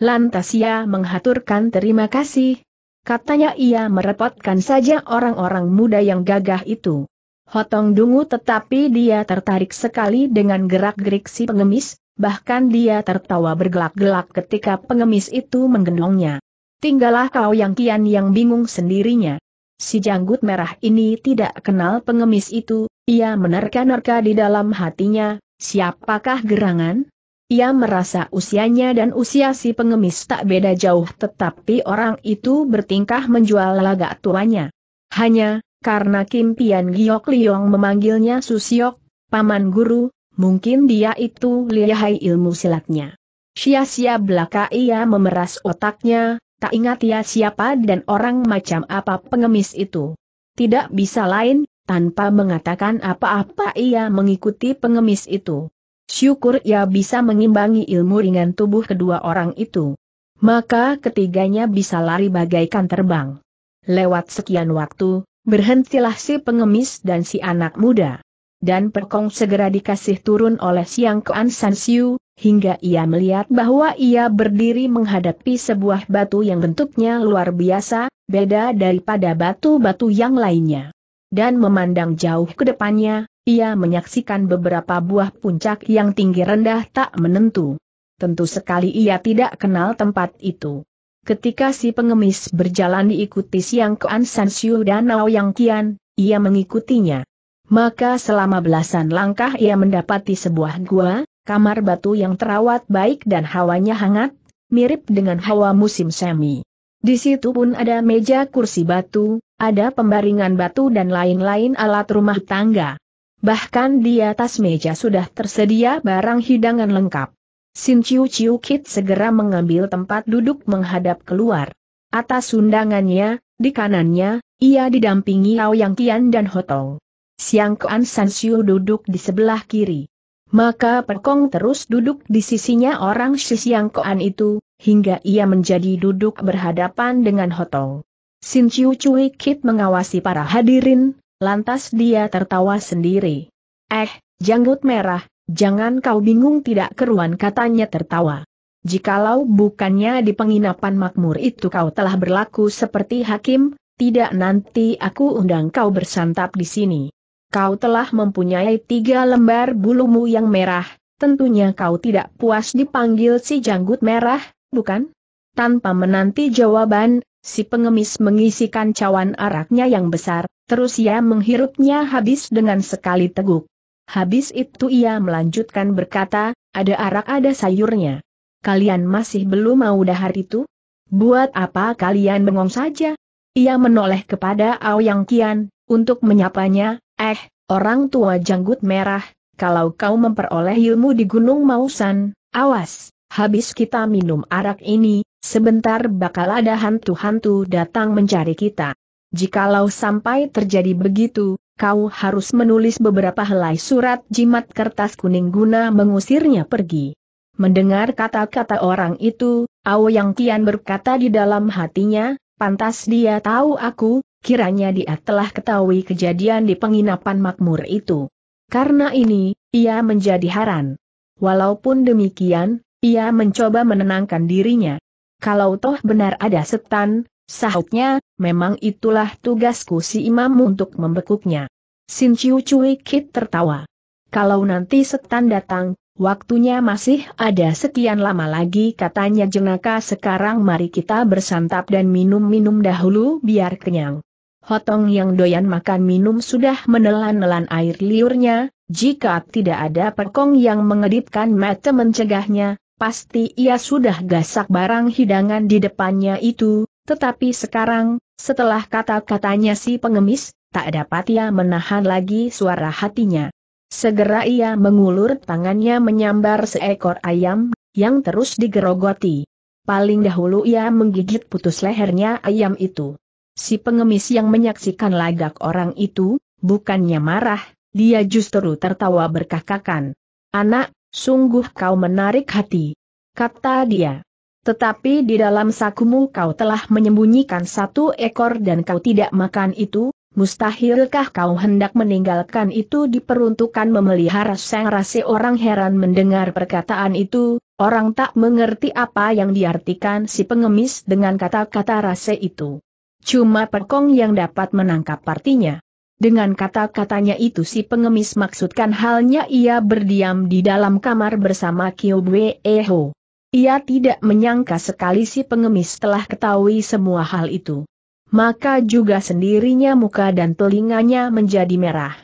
Lantas ia menghaturkan terima kasih. Katanya ia merepotkan saja orang-orang muda yang gagah itu. Hotong Dungu tetapi dia tertarik sekali dengan gerak-gerik si pengemis, bahkan dia tertawa bergelak-gelak ketika pengemis itu menggendongnya. Tinggallah kau yang kian yang bingung sendirinya. Si janggut merah ini tidak kenal pengemis itu, ia menerka-nerka di dalam hatinya, siapakah gerangan? Ia merasa usianya dan usia si pengemis tak beda jauh tetapi orang itu bertingkah menjual lagak tuanya. Hanya, karena Kim Pian Giok Liong memanggilnya Susiok, paman guru, mungkin dia itu lihai ilmu silatnya. Sia-sia belaka ia memeras otaknya, tak ingat ia siapa dan orang macam apa pengemis itu. Tidak bisa lain, tanpa mengatakan apa-apa ia mengikuti pengemis itu. Syukur ia bisa mengimbangi ilmu ringan tubuh kedua orang itu. Maka ketiganya bisa lari bagaikan terbang. Lewat sekian waktu, berhentilah si pengemis dan si anak muda. Dan Perkong segera dikasih turun oleh Siang Kuan San Siu, hingga ia melihat bahwa ia berdiri menghadapi sebuah batu yang bentuknya luar biasa, beda daripada batu-batu yang lainnya. Dan memandang jauh ke depannya, ia menyaksikan beberapa buah puncak yang tinggi rendah tak menentu. Tentu sekali ia tidak kenal tempat itu. Ketika si pengemis berjalan diikuti Siang Koan San dan Nao Yang Kian, ia mengikutinya. Maka selama belasan langkah ia mendapati sebuah gua, kamar batu yang terawat baik dan hawanya hangat, mirip dengan hawa musim semi. Di situ pun ada meja kursi batu, ada pembaringan batu dan lain-lain alat rumah tangga. Bahkan di atas meja sudah tersedia barang hidangan lengkap. Sin Chiu Chiu Kit segera mengambil tempat duduk menghadap keluar. Atas undangannya, di kanannya, ia didampingi Ao Yang Kian dan Hotong. Siang Kuan San Siu duduk di sebelah kiri. Maka Perkong terus duduk di sisinya orang si Siang Kuan itu, hingga ia menjadi duduk berhadapan dengan Hotong. Sin Chiu Chiu Kit mengawasi para hadirin, lantas dia tertawa sendiri. Eh, janggut merah, Jangan kau bingung tidak keruan katanya tertawa. Jikalau bukannya di penginapan makmur itu kau telah berlaku seperti hakim, tidak nanti aku undang kau bersantap di sini. Kau telah mempunyai tiga lembar bulumu yang merah, tentunya kau tidak puas dipanggil si janggut merah, bukan? Tanpa menanti jawaban, si pengemis mengisikan cawan araknya yang besar, terus ia menghirupnya habis dengan sekali teguk. Habis itu ia melanjutkan berkata, ada arak ada sayurnya. Kalian masih belum mau dahar itu? Buat apa kalian bengong saja? Ia menoleh kepada Aoyang Kian, untuk menyapanya, eh, orang tua janggut merah, kalau kau memperoleh ilmu di Gunung Mausan, awas, habis kita minum arak ini, sebentar bakal ada hantu-hantu datang mencari kita. Jikalau sampai terjadi begitu, kau harus menulis beberapa helai surat jimat kertas kuning guna mengusirnya pergi. Mendengar kata-kata orang itu, Yang Kian berkata di dalam hatinya, pantas dia tahu aku, kiranya dia telah ketahui kejadian di penginapan makmur itu. Karena ini, ia menjadi haran. Walaupun demikian, ia mencoba menenangkan dirinya. Kalau toh benar ada setan, Sahutnya, memang itulah tugasku si imam untuk membekuknya. Sin Chiu Cui Kit tertawa. Kalau nanti setan datang, waktunya masih ada sekian lama lagi katanya jenaka sekarang mari kita bersantap dan minum-minum dahulu biar kenyang. Hotong yang doyan makan minum sudah menelan-nelan air liurnya, jika tidak ada perkong yang mengedipkan mata mencegahnya, pasti ia sudah gasak barang hidangan di depannya itu, tetapi sekarang, setelah kata-katanya si pengemis, tak dapat ia menahan lagi suara hatinya. Segera ia mengulur tangannya menyambar seekor ayam, yang terus digerogoti. Paling dahulu ia menggigit putus lehernya ayam itu. Si pengemis yang menyaksikan lagak orang itu, bukannya marah, dia justru tertawa berkakakan. Anak, sungguh kau menarik hati. Kata dia. Tetapi di dalam sakumu kau telah menyembunyikan satu ekor dan kau tidak makan itu, mustahilkah kau hendak meninggalkan itu diperuntukkan memelihara sang rasi orang heran mendengar perkataan itu, orang tak mengerti apa yang diartikan si pengemis dengan kata-kata rase itu. Cuma pekong yang dapat menangkap artinya. Dengan kata-katanya itu si pengemis maksudkan halnya ia berdiam di dalam kamar bersama Kyo Bwe Eho. Ia tidak menyangka sekali si pengemis telah ketahui semua hal itu. Maka juga sendirinya muka dan telinganya menjadi merah.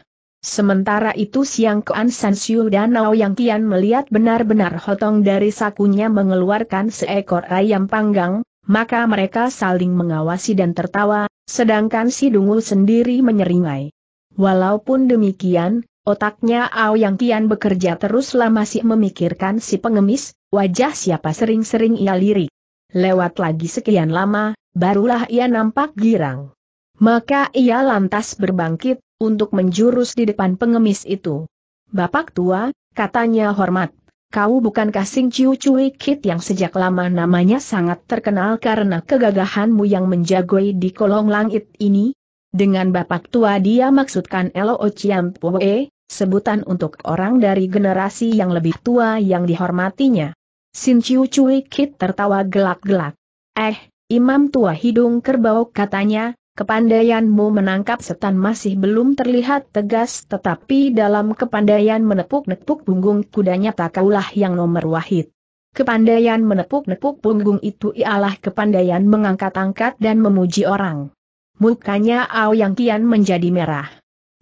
Sementara itu siang Koan San Siu Danau yang kian melihat benar-benar hotong dari sakunya mengeluarkan seekor ayam panggang, maka mereka saling mengawasi dan tertawa, sedangkan si Dungul sendiri menyeringai. Walaupun demikian, Otaknya Ao yang kian bekerja teruslah masih memikirkan si pengemis, wajah siapa sering-sering ia lirik. Lewat lagi sekian lama, barulah ia nampak girang. Maka ia lantas berbangkit, untuk menjurus di depan pengemis itu. Bapak tua, katanya hormat, kau bukan Sing ciu Cui Kit yang sejak lama namanya sangat terkenal karena kegagahanmu yang menjagoi di kolong langit ini? Dengan bapak tua dia maksudkan Elo Chiam Pue, sebutan untuk orang dari generasi yang lebih tua yang dihormatinya. Sin Chiu Cui Kit tertawa gelak-gelak. Eh, imam tua hidung kerbau katanya, kepandaianmu menangkap setan masih belum terlihat tegas tetapi dalam kepandaian menepuk-nepuk punggung kudanya tak kaulah yang nomor wahid. Kepandaian menepuk-nepuk punggung itu ialah kepandaian mengangkat-angkat dan memuji orang. Mukanya Ao Yang Kian menjadi merah.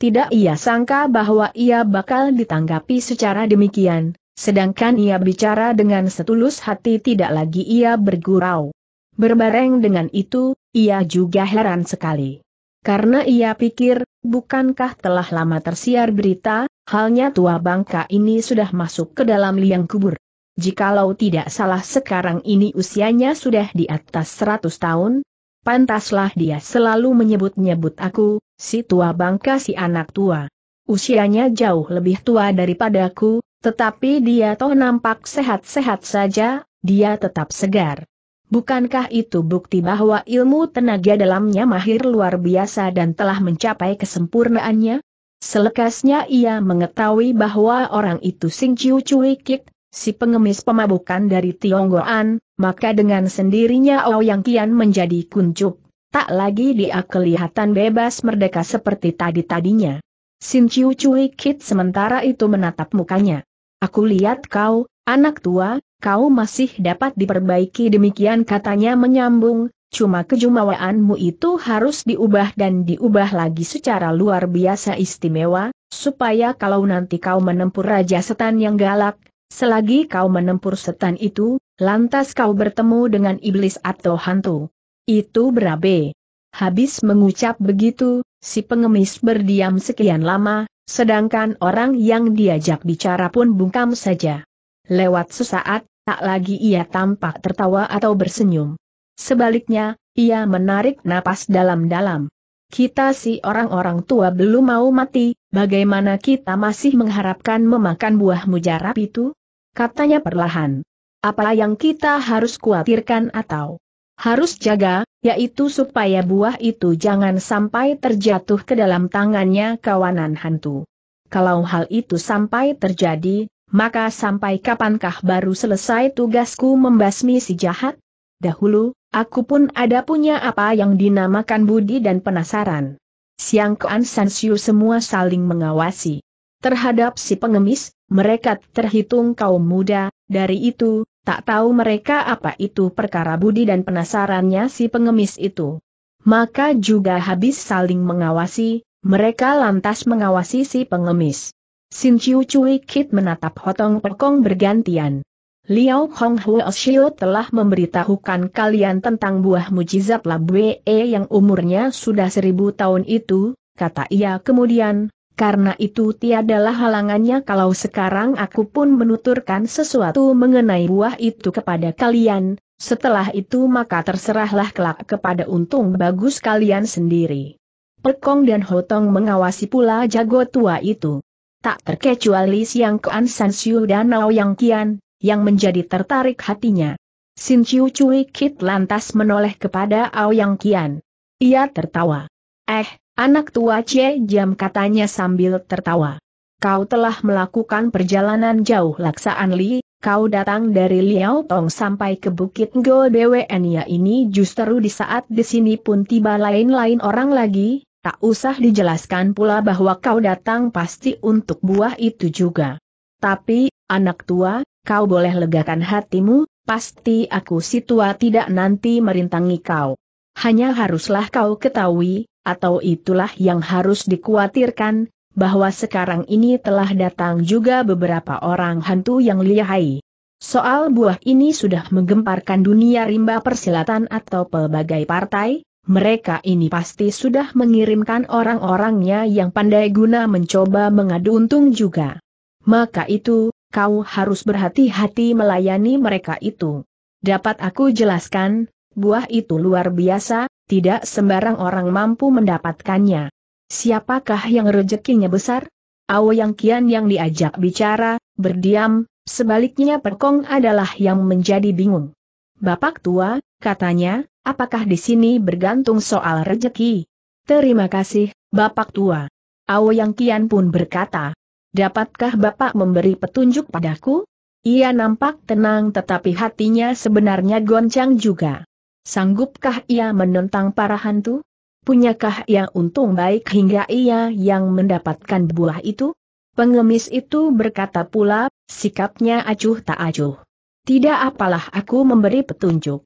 Tidak ia sangka bahwa ia bakal ditanggapi secara demikian, sedangkan ia bicara dengan setulus hati tidak lagi ia bergurau. Berbareng dengan itu, ia juga heran sekali. Karena ia pikir, bukankah telah lama tersiar berita, halnya tua bangka ini sudah masuk ke dalam liang kubur. Jikalau tidak salah sekarang ini usianya sudah di atas 100 tahun, pantaslah dia selalu menyebut-nyebut aku, si tua bangka si anak tua. Usianya jauh lebih tua daripada aku, tetapi dia toh nampak sehat-sehat saja, dia tetap segar. Bukankah itu bukti bahwa ilmu tenaga dalamnya mahir luar biasa dan telah mencapai kesempurnaannya? Selekasnya ia mengetahui bahwa orang itu Sing Chiu Cui Kik, si pengemis pemabukan dari Tionggoan, maka dengan sendirinya yang Kian menjadi kuncup. Tak lagi dia kelihatan bebas merdeka seperti tadi-tadinya. Sin Chiu Cui Kit sementara itu menatap mukanya. Aku lihat kau, anak tua, kau masih dapat diperbaiki demikian katanya menyambung, cuma kejumawaanmu itu harus diubah dan diubah lagi secara luar biasa istimewa, supaya kalau nanti kau menempuh Raja Setan yang galak, Selagi kau menempur setan itu, lantas kau bertemu dengan iblis atau hantu. Itu berabe. Habis mengucap begitu, si pengemis berdiam sekian lama, sedangkan orang yang diajak bicara pun bungkam saja. Lewat sesaat, tak lagi ia tampak tertawa atau bersenyum. Sebaliknya, ia menarik napas dalam-dalam. Kita si orang-orang tua belum mau mati, bagaimana kita masih mengharapkan memakan buah mujarab itu? Katanya perlahan. Apa yang kita harus khawatirkan atau harus jaga, yaitu supaya buah itu jangan sampai terjatuh ke dalam tangannya kawanan hantu. Kalau hal itu sampai terjadi, maka sampai kapankah baru selesai tugasku membasmi si jahat? Dahulu, Aku pun ada punya apa yang dinamakan budi dan penasaran. Siang San Sansiu semua saling mengawasi. Terhadap si pengemis, mereka terhitung kaum muda, dari itu, tak tahu mereka apa itu perkara budi dan penasarannya si pengemis itu. Maka juga habis saling mengawasi, mereka lantas mengawasi si pengemis. Sin Chiu Cui Kit menatap Hotong pokong bergantian. Liao Hong Huo telah memberitahukan kalian tentang buah mujizat Labue yang umurnya sudah seribu tahun itu, kata ia kemudian, karena itu tiadalah halangannya kalau sekarang aku pun menuturkan sesuatu mengenai buah itu kepada kalian, setelah itu maka terserahlah kelak kepada untung bagus kalian sendiri. Pekong dan Hotong mengawasi pula jago tua itu. Tak terkecuali Siang Kuan San Siu Nao Yang Kian, yang menjadi tertarik hatinya. Sin Chiu Cui Kit lantas menoleh kepada Aoyang Kian. Ia tertawa. Eh, anak tua Che Jam katanya sambil tertawa. Kau telah melakukan perjalanan jauh laksaan Li, kau datang dari Liao Tong sampai ke Bukit Ngo ya ini justru di saat di sini pun tiba lain-lain orang lagi, tak usah dijelaskan pula bahwa kau datang pasti untuk buah itu juga. Tapi, anak tua, kau boleh legakan hatimu, pasti aku si tua tidak nanti merintangi kau. Hanya haruslah kau ketahui, atau itulah yang harus dikhawatirkan, bahwa sekarang ini telah datang juga beberapa orang hantu yang lihai. Soal buah ini sudah menggemparkan dunia rimba persilatan atau pelbagai partai, mereka ini pasti sudah mengirimkan orang-orangnya yang pandai guna mencoba mengadu untung juga. Maka itu, kau harus berhati-hati melayani mereka itu. Dapat aku jelaskan, buah itu luar biasa, tidak sembarang orang mampu mendapatkannya. Siapakah yang rezekinya besar? Yang Kian yang diajak bicara, berdiam, sebaliknya Perkong adalah yang menjadi bingung. Bapak tua, katanya, apakah di sini bergantung soal rezeki? Terima kasih, Bapak tua. Yang Kian pun berkata, Dapatkah Bapak memberi petunjuk padaku? Ia nampak tenang tetapi hatinya sebenarnya goncang juga. Sanggupkah ia menentang para hantu? Punyakah ia untung baik hingga ia yang mendapatkan buah itu? Pengemis itu berkata pula, sikapnya acuh tak acuh. Tidak apalah aku memberi petunjuk.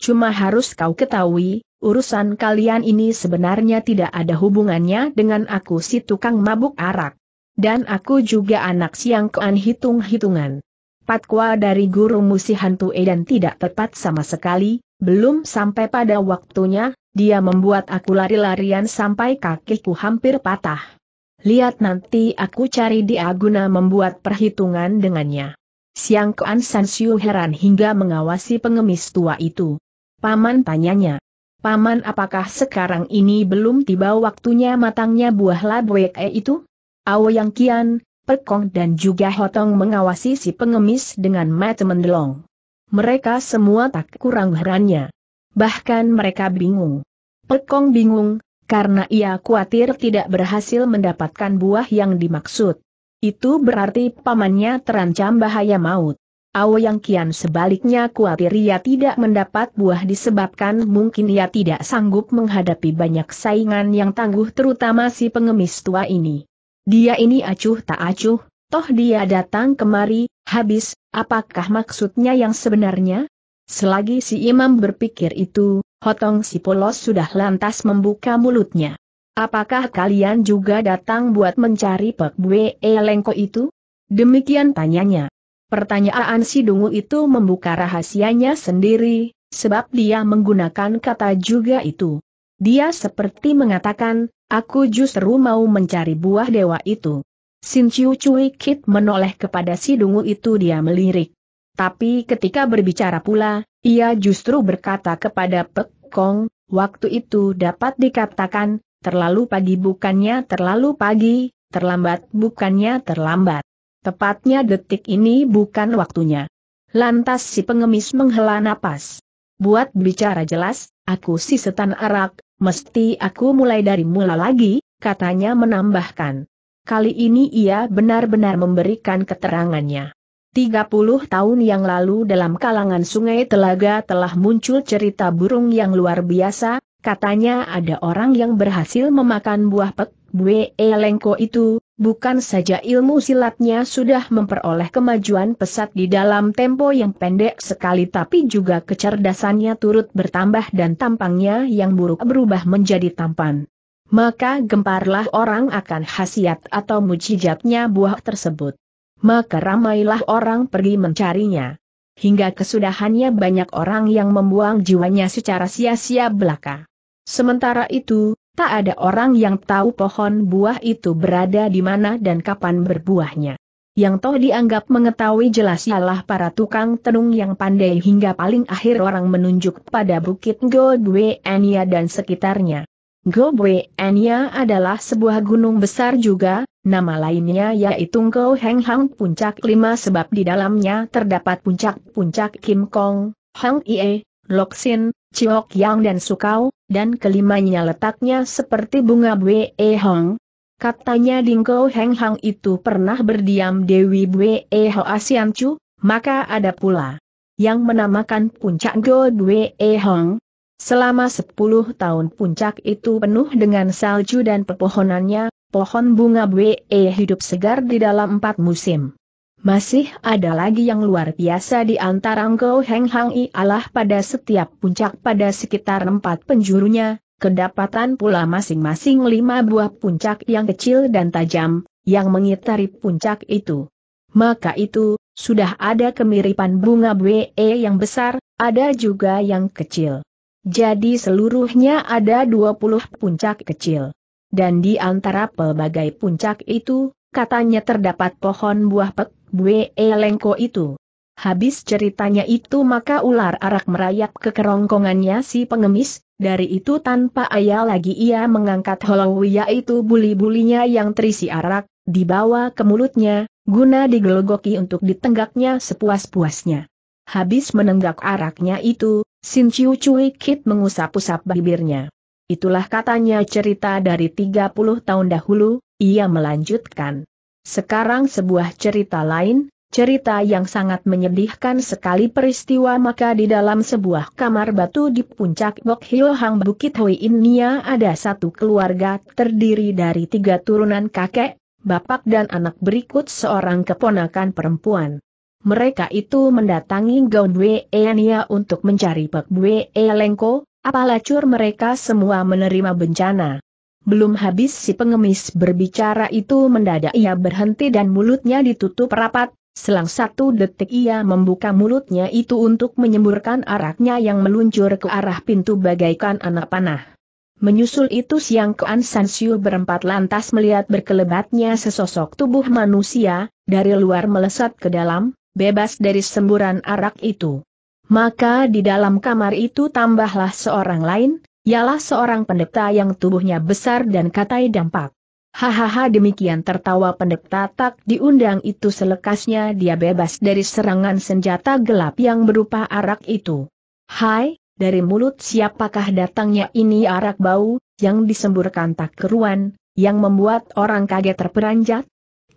Cuma harus kau ketahui, urusan kalian ini sebenarnya tidak ada hubungannya dengan aku si tukang mabuk arak. Dan aku juga anak siang kean hitung-hitungan. Patwa dari guru musi hantu dan tidak tepat sama sekali, belum sampai pada waktunya, dia membuat aku lari-larian sampai kakiku hampir patah. Lihat nanti aku cari di Aguna membuat perhitungan dengannya. Siang Kean Sansiu heran hingga mengawasi pengemis tua itu. Paman tanyanya. Paman apakah sekarang ini belum tiba waktunya matangnya buah labweke itu? Awo Yang Kian, Perkong dan juga Hotong mengawasi si pengemis dengan mata mendelong. Mereka semua tak kurang herannya. Bahkan mereka bingung. Perkong bingung, karena ia khawatir tidak berhasil mendapatkan buah yang dimaksud. Itu berarti pamannya terancam bahaya maut. Awo Yang Kian sebaliknya khawatir ia tidak mendapat buah disebabkan mungkin ia tidak sanggup menghadapi banyak saingan yang tangguh terutama si pengemis tua ini. Dia ini acuh tak acuh, toh dia datang kemari, habis, apakah maksudnya yang sebenarnya? Selagi si imam berpikir itu, Hotong si polos sudah lantas membuka mulutnya. Apakah kalian juga datang buat mencari Pek Bue Lengko itu? Demikian tanyanya. Pertanyaan si dungu itu membuka rahasianya sendiri, sebab dia menggunakan kata juga itu. Dia seperti mengatakan, aku justru mau mencari buah dewa itu. Sin Chiu Cui Kit menoleh kepada si dungu itu dia melirik. Tapi ketika berbicara pula, ia justru berkata kepada Pek Kong, waktu itu dapat dikatakan, terlalu pagi bukannya terlalu pagi, terlambat bukannya terlambat. Tepatnya detik ini bukan waktunya. Lantas si pengemis menghela napas. Buat bicara jelas, aku si setan arak, Mesti aku mulai dari mula lagi, katanya menambahkan. Kali ini ia benar-benar memberikan keterangannya. 30 tahun yang lalu dalam kalangan sungai Telaga telah muncul cerita burung yang luar biasa, katanya ada orang yang berhasil memakan buah pek, Bue Elengko itu, bukan saja ilmu silatnya sudah memperoleh kemajuan pesat di dalam tempo yang pendek sekali tapi juga kecerdasannya turut bertambah dan tampangnya yang buruk berubah menjadi tampan. Maka gemparlah orang akan khasiat atau mujijatnya buah tersebut. Maka ramailah orang pergi mencarinya. Hingga kesudahannya banyak orang yang membuang jiwanya secara sia-sia belaka. Sementara itu, Tak ada orang yang tahu pohon buah itu berada di mana dan kapan berbuahnya. Yang toh dianggap mengetahui jelas ialah para tukang tenung yang pandai hingga paling akhir orang menunjuk pada bukit Godwe Anya dan sekitarnya. Gobwe Anya adalah sebuah gunung besar juga, nama lainnya yaitu Ngko Heng Hang Puncak Lima sebab di dalamnya terdapat puncak-puncak Kim Kong, Hang Ie, Loksin, Chiok Yang dan Sukau, dan kelimanya letaknya seperti bunga Bwe e Hong. Katanya Dingko Heng Hang itu pernah berdiam Dewi Bwe e Ho Asian Chu, maka ada pula yang menamakan puncak Go Bwe e Hong. Selama 10 tahun puncak itu penuh dengan salju dan pepohonannya, pohon bunga Bwe hidup segar di dalam empat musim. Masih ada lagi yang luar biasa di antara Engkau Heng Hang I Allah pada setiap puncak pada sekitar empat penjurunya, kedapatan pula masing-masing lima buah puncak yang kecil dan tajam, yang mengitari puncak itu. Maka itu, sudah ada kemiripan bunga BE yang besar, ada juga yang kecil. Jadi seluruhnya ada dua puluh puncak kecil. Dan di antara pelbagai puncak itu, katanya terdapat pohon buah pek, bue elengko itu. Habis ceritanya itu maka ular arak merayap ke kerongkongannya si pengemis, dari itu tanpa ayah lagi ia mengangkat holau yaitu buli-bulinya yang terisi arak, dibawa ke mulutnya, guna digelogoki untuk ditenggaknya sepuas-puasnya. Habis menenggak araknya itu, Sin Chiu Chui Kit mengusap-usap bibirnya. Itulah katanya cerita dari 30 tahun dahulu, ia melanjutkan. Sekarang sebuah cerita lain, cerita yang sangat menyedihkan sekali peristiwa maka di dalam sebuah kamar batu di puncak Bok Hang Bukit Hoi Nia ada satu keluarga terdiri dari tiga turunan kakek, bapak dan anak berikut seorang keponakan perempuan. Mereka itu mendatangi Gaun Weenia Nia untuk mencari Pek Wei Lengko, apalacur mereka semua menerima bencana. Belum habis si pengemis berbicara itu mendadak ia berhenti dan mulutnya ditutup rapat, selang satu detik ia membuka mulutnya itu untuk menyemburkan araknya yang meluncur ke arah pintu bagaikan anak panah. Menyusul itu siang San Sansiu berempat lantas melihat berkelebatnya sesosok tubuh manusia, dari luar melesat ke dalam, bebas dari semburan arak itu. Maka di dalam kamar itu tambahlah seorang lain, Ialah seorang pendeta yang tubuhnya besar dan katai dampak. Hahaha demikian tertawa pendeta tak diundang itu selekasnya dia bebas dari serangan senjata gelap yang berupa arak itu. Hai, dari mulut siapakah datangnya ini arak bau, yang disemburkan tak keruan, yang membuat orang kaget terperanjat?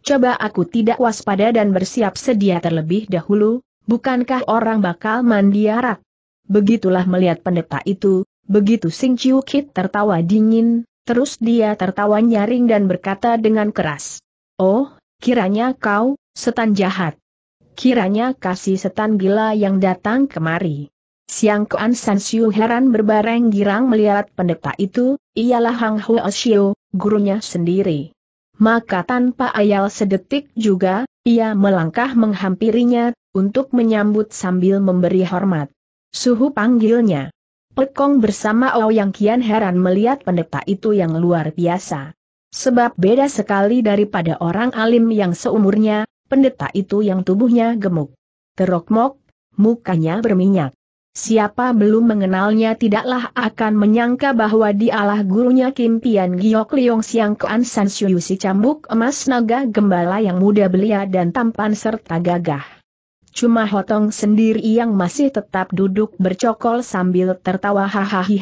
Coba aku tidak waspada dan bersiap sedia terlebih dahulu, bukankah orang bakal mandi arak? Begitulah melihat pendeta itu, Begitu Sing Chiu Kit tertawa dingin, terus dia tertawa nyaring dan berkata dengan keras. Oh, kiranya kau, setan jahat. Kiranya kasih setan gila yang datang kemari. Siang Kuan San Siu heran berbareng girang melihat pendeta itu, ialah Hang Huo Xiu, gurunya sendiri. Maka tanpa ayal sedetik juga, ia melangkah menghampirinya, untuk menyambut sambil memberi hormat. Suhu panggilnya. Lekong bersama Ouyang Kian heran melihat pendeta itu yang luar biasa. Sebab beda sekali daripada orang alim yang seumurnya, pendeta itu yang tubuhnya gemuk. Terokmok, mukanya berminyak. Siapa belum mengenalnya tidaklah akan menyangka bahwa dialah gurunya Kim Pian Giok Liong Siang Kuan San Si Cambuk Emas Naga Gembala yang muda belia dan tampan serta gagah. Cuma Hotong sendiri yang masih tetap duduk bercokol sambil tertawa hahaha.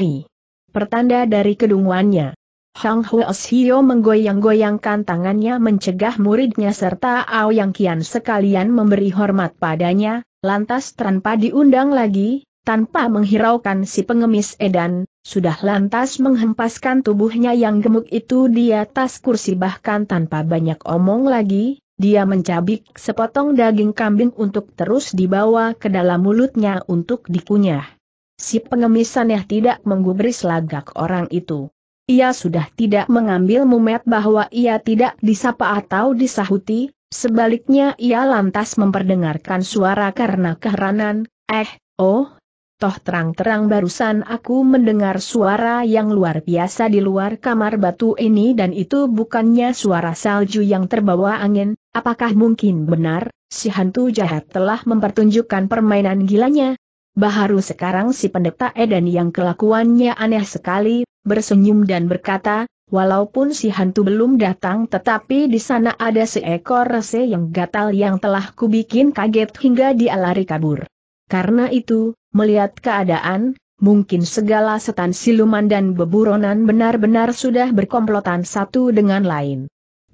Pertanda dari kedunguannya. Hang Huo Hio menggoyang-goyangkan tangannya mencegah muridnya serta Ao Yang Kian sekalian memberi hormat padanya, lantas tanpa diundang lagi, tanpa menghiraukan si pengemis edan, sudah lantas menghempaskan tubuhnya yang gemuk itu di atas kursi bahkan tanpa banyak omong lagi, dia mencabik sepotong daging kambing untuk terus dibawa ke dalam mulutnya untuk dikunyah. Si pengemis aneh tidak menggubris lagak orang itu. Ia sudah tidak mengambil mumet bahwa ia tidak disapa atau disahuti, sebaliknya ia lantas memperdengarkan suara karena keheranan, eh, oh, Toh terang-terang barusan aku mendengar suara yang luar biasa di luar kamar batu ini dan itu bukannya suara salju yang terbawa angin, apakah mungkin benar, si hantu jahat telah mempertunjukkan permainan gilanya? Baharu sekarang si pendeta Eden yang kelakuannya aneh sekali, bersenyum dan berkata, walaupun si hantu belum datang tetapi di sana ada seekor rese yang gatal yang telah kubikin kaget hingga dia lari kabur. Karena itu, melihat keadaan, mungkin segala setan siluman dan beburonan benar-benar sudah berkomplotan satu dengan lain.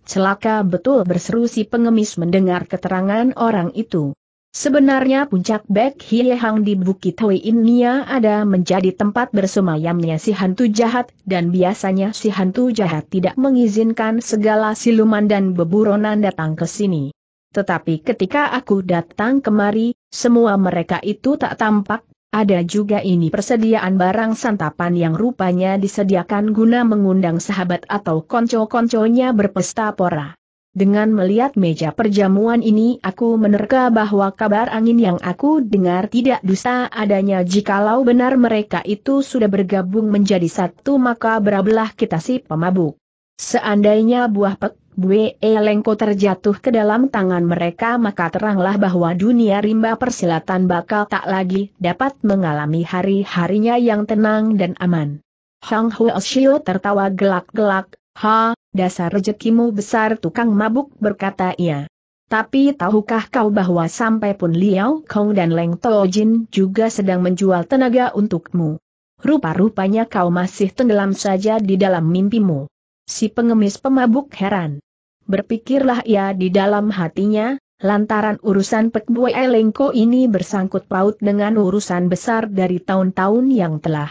Celaka betul berseru si pengemis mendengar keterangan orang itu. Sebenarnya puncak Bek Hiehang di Bukit Hui Innia ada menjadi tempat bersemayamnya si hantu jahat dan biasanya si hantu jahat tidak mengizinkan segala siluman dan beburonan datang ke sini. Tetapi ketika aku datang kemari, semua mereka itu tak tampak, ada juga ini persediaan barang santapan yang rupanya disediakan guna mengundang sahabat atau konco-konconya berpesta pora. Dengan melihat meja perjamuan ini aku menerka bahwa kabar angin yang aku dengar tidak dusta adanya jikalau benar mereka itu sudah bergabung menjadi satu maka berabelah kita si pemabuk. Seandainya buah pek Bue Elengko terjatuh ke dalam tangan mereka maka teranglah bahwa dunia rimba persilatan bakal tak lagi dapat mengalami hari-harinya yang tenang dan aman. Hang Huo Shio tertawa gelak-gelak, ha, dasar rezekimu besar tukang mabuk berkata ia. Tapi tahukah kau bahwa sampai pun Liao Kong dan Leng Tojin juga sedang menjual tenaga untukmu. Rupa-rupanya kau masih tenggelam saja di dalam mimpimu. Si pengemis pemabuk heran. Berpikirlah ia di dalam hatinya, lantaran urusan Pekbue Elengko ini bersangkut paut dengan urusan besar dari tahun-tahun yang telah.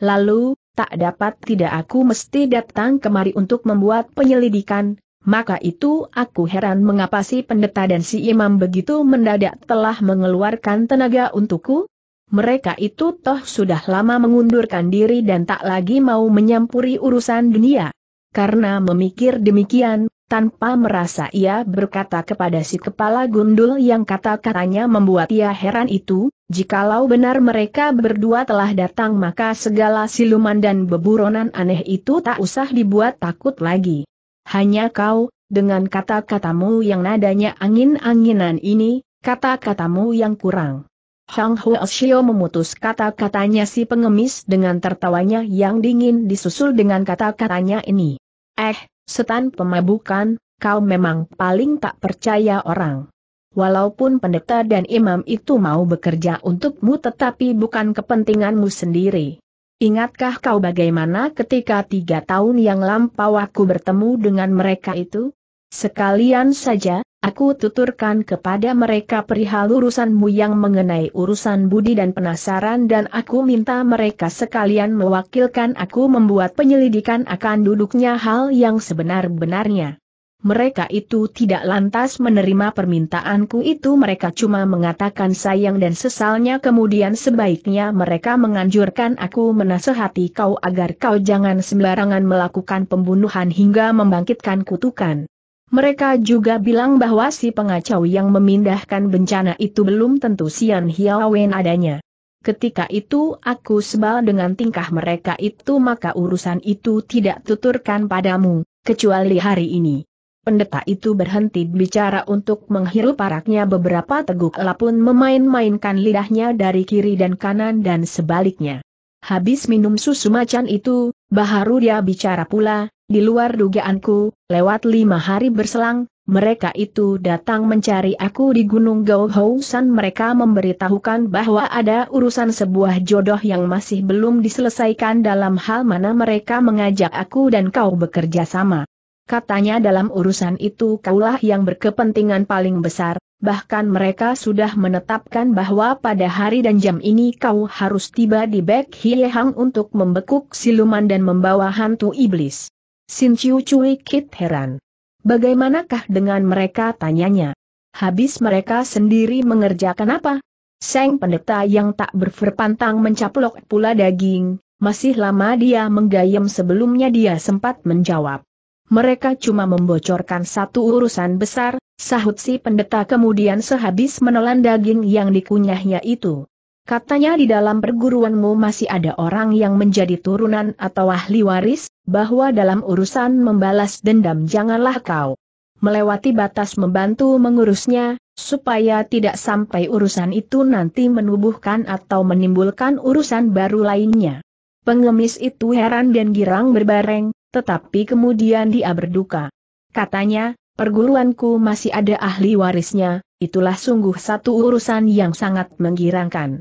Lalu, tak dapat tidak aku mesti datang kemari untuk membuat penyelidikan, maka itu aku heran mengapa si pendeta dan si imam begitu mendadak telah mengeluarkan tenaga untukku? Mereka itu toh sudah lama mengundurkan diri dan tak lagi mau menyampuri urusan dunia. Karena memikir demikian, tanpa merasa ia berkata kepada si kepala gundul yang kata-katanya membuat ia heran itu, jikalau benar mereka berdua telah datang maka segala siluman dan beburonan aneh itu tak usah dibuat takut lagi. Hanya kau, dengan kata-katamu yang nadanya angin-anginan ini, kata-katamu yang kurang Hang Huo Shio memutus kata-katanya si pengemis dengan tertawanya yang dingin disusul dengan kata-katanya ini. Eh, setan pemabukan, kau memang paling tak percaya orang. Walaupun pendeta dan imam itu mau bekerja untukmu tetapi bukan kepentinganmu sendiri. Ingatkah kau bagaimana ketika tiga tahun yang lampau aku bertemu dengan mereka itu? Sekalian saja, Aku tuturkan kepada mereka perihal urusanmu yang mengenai urusan budi dan penasaran dan aku minta mereka sekalian mewakilkan aku membuat penyelidikan akan duduknya hal yang sebenar-benarnya. Mereka itu tidak lantas menerima permintaanku itu mereka cuma mengatakan sayang dan sesalnya kemudian sebaiknya mereka menganjurkan aku menasehati kau agar kau jangan sembarangan melakukan pembunuhan hingga membangkitkan kutukan. Mereka juga bilang bahwa si pengacau yang memindahkan bencana itu belum tentu Sian Hiawen adanya. Ketika itu aku sebal dengan tingkah mereka itu maka urusan itu tidak tuturkan padamu, kecuali hari ini. Pendeta itu berhenti bicara untuk menghirup paraknya beberapa teguk lapun memain-mainkan lidahnya dari kiri dan kanan dan sebaliknya. Habis minum susu macan itu, baharu dia bicara pula, di luar dugaanku, lewat lima hari berselang, mereka itu datang mencari aku di Gunung Gauhousan mereka memberitahukan bahwa ada urusan sebuah jodoh yang masih belum diselesaikan dalam hal mana mereka mengajak aku dan kau bekerja sama. Katanya dalam urusan itu kaulah yang berkepentingan paling besar, bahkan mereka sudah menetapkan bahwa pada hari dan jam ini kau harus tiba di Bek Hiehang untuk membekuk siluman dan membawa hantu iblis. Sin Chiu Kit heran. Bagaimanakah dengan mereka tanyanya? Habis mereka sendiri mengerjakan apa? Seng pendeta yang tak berperpantang mencaplok pula daging, masih lama dia menggayam sebelumnya dia sempat menjawab. Mereka cuma membocorkan satu urusan besar, sahut si pendeta kemudian sehabis menelan daging yang dikunyahnya itu. Katanya di dalam perguruanmu masih ada orang yang menjadi turunan atau ahli waris, bahwa dalam urusan membalas dendam janganlah kau melewati batas membantu mengurusnya, supaya tidak sampai urusan itu nanti menubuhkan atau menimbulkan urusan baru lainnya. Pengemis itu heran dan girang berbareng, tetapi kemudian dia berduka. Katanya, perguruanku masih ada ahli warisnya, itulah sungguh satu urusan yang sangat menggirangkan.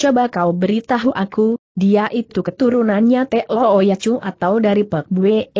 Coba kau beritahu aku, dia itu keturunannya Teo Oyacu oh atau dari Pek Bue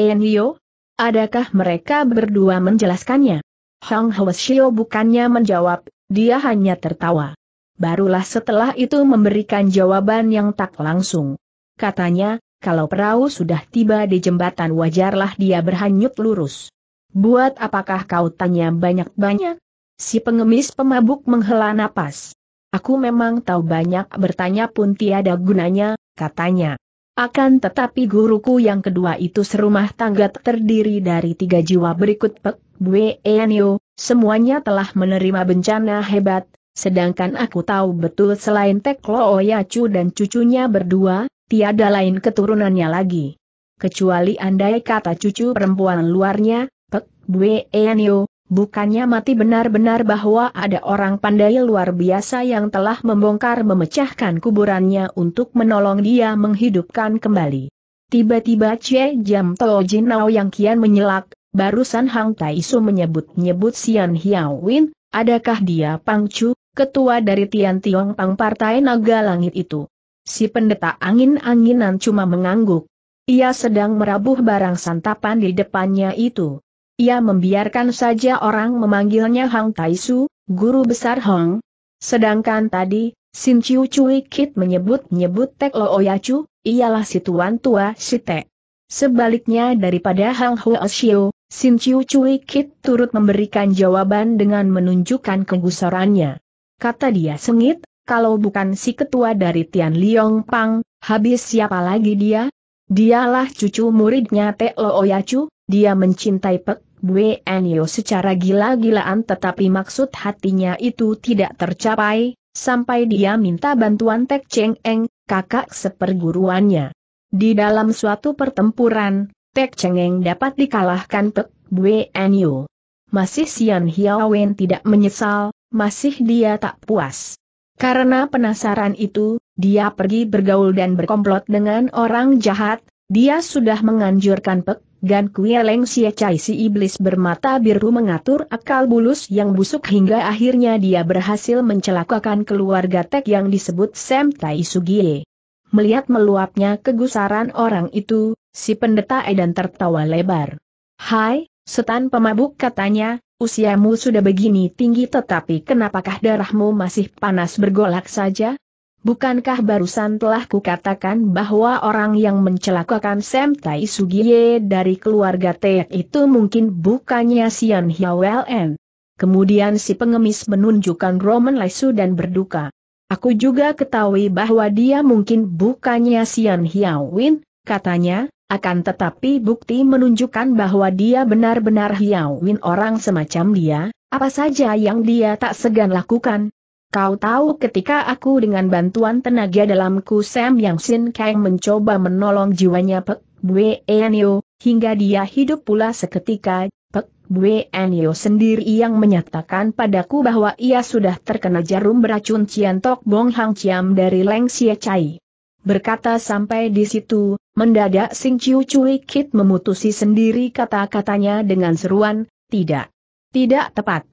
Adakah mereka berdua menjelaskannya? Hang Hwasyo bukannya menjawab, dia hanya tertawa. Barulah setelah itu memberikan jawaban yang tak langsung. Katanya, kalau perahu sudah tiba di jembatan wajarlah dia berhanyut lurus. Buat apakah kau tanya banyak-banyak? Si pengemis pemabuk menghela napas. Aku memang tahu banyak bertanya pun tiada gunanya, katanya. Akan tetapi guruku yang kedua itu serumah tangga terdiri dari tiga jiwa berikut Pek, Bue Enio, semuanya telah menerima bencana hebat, sedangkan aku tahu betul selain Teklo Oyacu dan cucunya berdua, tiada lain keturunannya lagi. Kecuali andai kata cucu perempuan luarnya, Pek, Bue Enio, bukannya mati benar-benar bahwa ada orang pandai luar biasa yang telah membongkar memecahkan kuburannya untuk menolong dia menghidupkan kembali. Tiba-tiba Che Jam Tao Nao yang kian menyelak, barusan Hang Tai Su menyebut-nyebut Sian Hiao Win, adakah dia Pang Chu, ketua dari Tian Tiong Pang Partai Naga Langit itu? Si pendeta angin-anginan cuma mengangguk. Ia sedang merabuh barang santapan di depannya itu. Ia membiarkan saja orang memanggilnya Hang Taisu, guru besar Hong. Sedangkan tadi, Sin Chiu Cui Kit menyebut-nyebut Tek Lo Oyacu, ialah si tuan tua si Tek. Sebaliknya daripada Hang Huo Xiu, Sin Chiu Cui Kit turut memberikan jawaban dengan menunjukkan kegusarannya. Kata dia sengit, kalau bukan si ketua dari Tian Liong Pang, habis siapa lagi dia? Dialah cucu muridnya Tek Lo Oyacu, dia mencintai Pek Bue Enyo secara gila-gilaan tetapi maksud hatinya itu tidak tercapai, sampai dia minta bantuan Tek Cheng Eng, kakak seperguruannya. Di dalam suatu pertempuran, Tek Cheng Eng dapat dikalahkan Pek Bue Enyo. Masih Sian Hiawen tidak menyesal, masih dia tak puas. Karena penasaran itu, dia pergi bergaul dan berkomplot dengan orang jahat, dia sudah menganjurkan Pek Gan Kueleng sia cai si iblis bermata biru mengatur akal bulus yang busuk hingga akhirnya dia berhasil mencelakakan keluarga Tek yang disebut Sam Tai Sugie. Melihat meluapnya kegusaran orang itu, si pendeta Edan tertawa lebar. Hai, setan pemabuk katanya, usiamu sudah begini tinggi tetapi kenapakah darahmu masih panas bergolak saja? Bukankah barusan telah kukatakan bahwa orang yang mencelakakan Sam Tai Sugiye dari keluarga Teak itu mungkin bukannya Sian Wen? Kemudian si pengemis menunjukkan Roman lesu dan berduka. Aku juga ketahui bahwa dia mungkin bukannya Sian Hiawin, katanya, akan tetapi bukti menunjukkan bahwa dia benar-benar Hiawin orang semacam dia, apa saja yang dia tak segan lakukan, Kau tahu ketika aku dengan bantuan tenaga dalamku Sam Yang Sin Kang mencoba menolong jiwanya Pek Bue Enyo, hingga dia hidup pula seketika, Pek Bue Enyo sendiri yang menyatakan padaku bahwa ia sudah terkena jarum beracun Cian Tok Bong Hang Ciam dari Leng Xie Chai. Berkata sampai di situ, mendadak Sing Chiu Cui Kit memutusi sendiri kata-katanya dengan seruan, tidak. Tidak tepat.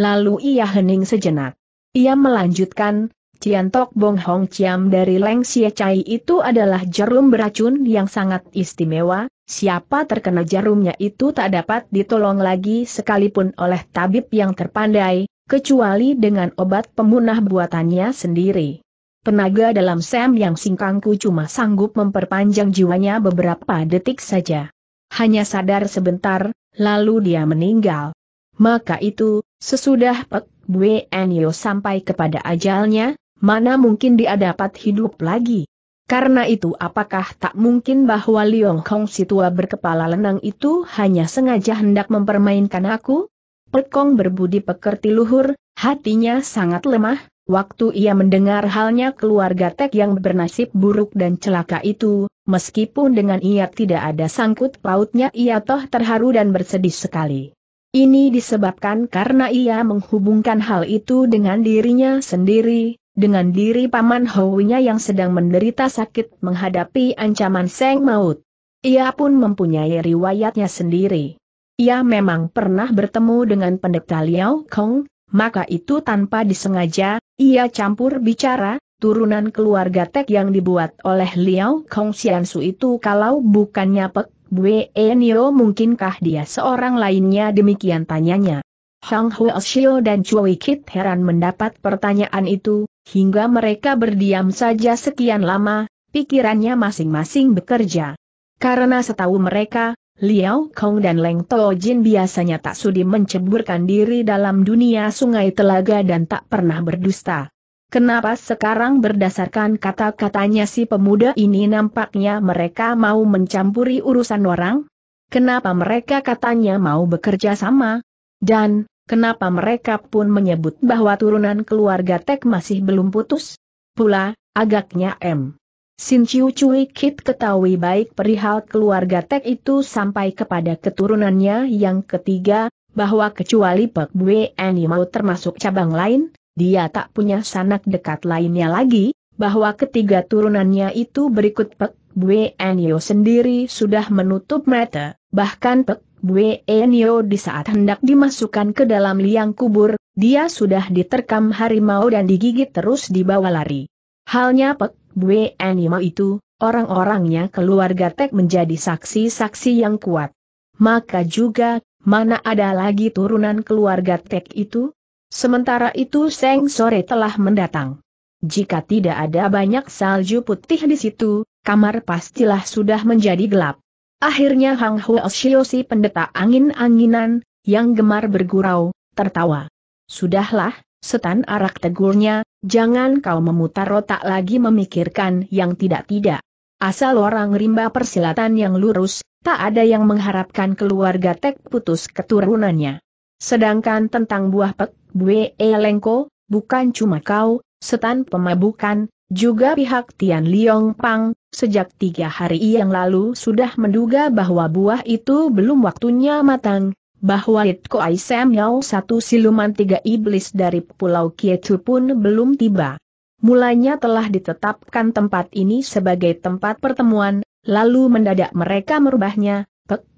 Lalu ia hening sejenak. Ia melanjutkan, Cian Tok Bong Hong Ciam dari Leng Sia Chai itu adalah jarum beracun yang sangat istimewa, siapa terkena jarumnya itu tak dapat ditolong lagi sekalipun oleh tabib yang terpandai, kecuali dengan obat pemunah buatannya sendiri. Tenaga dalam Sam yang singkangku cuma sanggup memperpanjang jiwanya beberapa detik saja. Hanya sadar sebentar, lalu dia meninggal. Maka itu, sesudah Pek Bue Enyo sampai kepada ajalnya, mana mungkin dia dapat hidup lagi. Karena itu apakah tak mungkin bahwa Liong Kong si tua berkepala lenang itu hanya sengaja hendak mempermainkan aku? Pekong berbudi pekerti luhur, hatinya sangat lemah, waktu ia mendengar halnya keluarga Tek yang bernasib buruk dan celaka itu, meskipun dengan ia tidak ada sangkut pautnya ia toh terharu dan bersedih sekali. Ini disebabkan karena ia menghubungkan hal itu dengan dirinya sendiri, dengan diri paman Hou-nya yang sedang menderita sakit menghadapi ancaman seng maut. Ia pun mempunyai riwayatnya sendiri. Ia memang pernah bertemu dengan pendeta Liao Kong, maka itu tanpa disengaja, ia campur bicara, turunan keluarga Tek yang dibuat oleh Liao Kong Xiansu itu kalau bukannya Pek Bue Enio mungkinkah dia seorang lainnya demikian tanyanya. Hang Huo Xiu dan Chui Kit heran mendapat pertanyaan itu, hingga mereka berdiam saja sekian lama, pikirannya masing-masing bekerja. Karena setahu mereka, Liao Kong dan Leng Tao Jin biasanya tak sudi menceburkan diri dalam dunia sungai telaga dan tak pernah berdusta. Kenapa sekarang berdasarkan kata-katanya si pemuda ini nampaknya mereka mau mencampuri urusan orang? Kenapa mereka katanya mau bekerja sama? Dan, kenapa mereka pun menyebut bahwa turunan keluarga Tek masih belum putus? Pula, agaknya M. Sin Chiu Cui Kit ketahui baik perihal keluarga Tek itu sampai kepada keturunannya yang ketiga, bahwa kecuali Pek Bue Animo mau termasuk cabang lain, dia tak punya sanak dekat lainnya lagi, bahwa ketiga turunannya itu berikut Pek Bue Enyo sendiri sudah menutup mata, bahkan Pek Bue Enyo di saat hendak dimasukkan ke dalam liang kubur, dia sudah diterkam harimau dan digigit terus dibawa lari. Halnya Pek Bue Enyo itu, orang-orangnya keluarga Tek menjadi saksi-saksi yang kuat. Maka juga, mana ada lagi turunan keluarga Tek itu? Sementara itu Seng Sore telah mendatang. Jika tidak ada banyak salju putih di situ, kamar pastilah sudah menjadi gelap. Akhirnya Hang Huo si pendeta angin-anginan, yang gemar bergurau, tertawa. Sudahlah, setan arak tegurnya, jangan kau memutar otak lagi memikirkan yang tidak-tidak. Asal orang rimba persilatan yang lurus, tak ada yang mengharapkan keluarga tek putus keturunannya. Sedangkan tentang buah pek, Bue Elengko, bukan cuma kau, setan pemabukan, juga pihak Tian Liong Pang, sejak tiga hari yang lalu sudah menduga bahwa buah itu belum waktunya matang, bahwa Itko Aisem Yau satu siluman tiga iblis dari Pulau Kietu pun belum tiba. Mulanya telah ditetapkan tempat ini sebagai tempat pertemuan, lalu mendadak mereka merubahnya,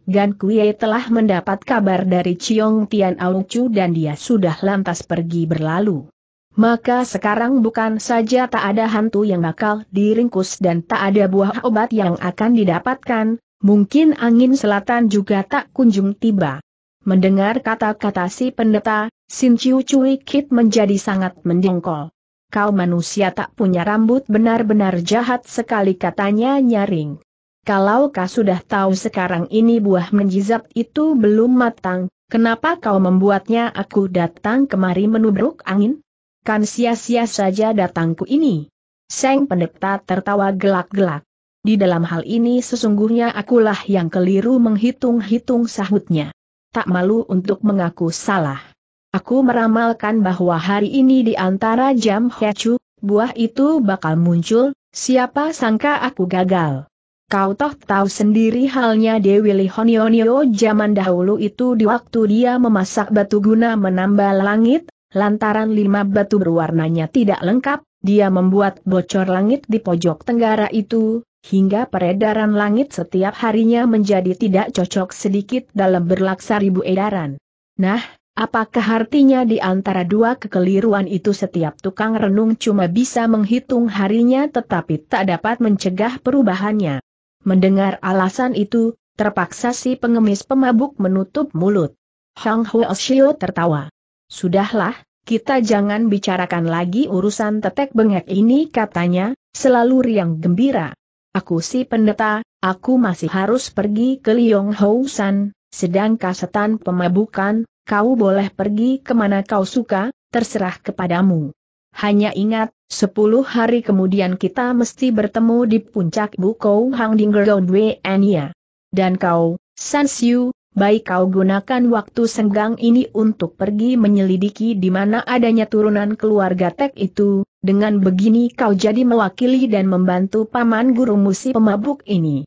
Gan Kuei telah mendapat kabar dari Chiong Tian Chu dan dia sudah lantas pergi berlalu. Maka sekarang bukan saja tak ada hantu yang bakal diringkus dan tak ada buah obat yang akan didapatkan, mungkin angin selatan juga tak kunjung tiba. Mendengar kata-kata si pendeta, Sin Chiu Cui Kit menjadi sangat mendengkol. Kau manusia tak punya rambut benar-benar jahat sekali katanya nyaring kalau kau sudah tahu sekarang ini buah menjizat itu belum matang, kenapa kau membuatnya aku datang kemari menubruk angin? Kan sia-sia saja datangku ini. Seng pendeta tertawa gelak-gelak. Di dalam hal ini sesungguhnya akulah yang keliru menghitung-hitung sahutnya. Tak malu untuk mengaku salah. Aku meramalkan bahwa hari ini di antara jam hecu, buah itu bakal muncul, siapa sangka aku gagal. Kau toh tahu sendiri halnya Dewi Lihonionio zaman dahulu itu di waktu dia memasak batu guna menambah langit, lantaran lima batu berwarnanya tidak lengkap, dia membuat bocor langit di pojok tenggara itu, hingga peredaran langit setiap harinya menjadi tidak cocok sedikit dalam berlaksa ribu edaran. Nah, apakah artinya di antara dua kekeliruan itu setiap tukang renung cuma bisa menghitung harinya tetapi tak dapat mencegah perubahannya? Mendengar alasan itu, terpaksa si pengemis pemabuk menutup mulut. Hang Huo Xiu tertawa. Sudahlah, kita jangan bicarakan lagi urusan tetek bengek ini katanya, selalu riang gembira. Aku si pendeta, aku masih harus pergi ke Liong Housan, sedang kasetan pemabukan, kau boleh pergi kemana kau suka, terserah kepadamu. Hanya ingat, sepuluh hari kemudian kita mesti bertemu di puncak Bukou Hang Dinggergon Ania. Dan kau, San Siu, baik kau gunakan waktu senggang ini untuk pergi menyelidiki di mana adanya turunan keluarga Tek itu, dengan begini kau jadi mewakili dan membantu paman guru si pemabuk ini.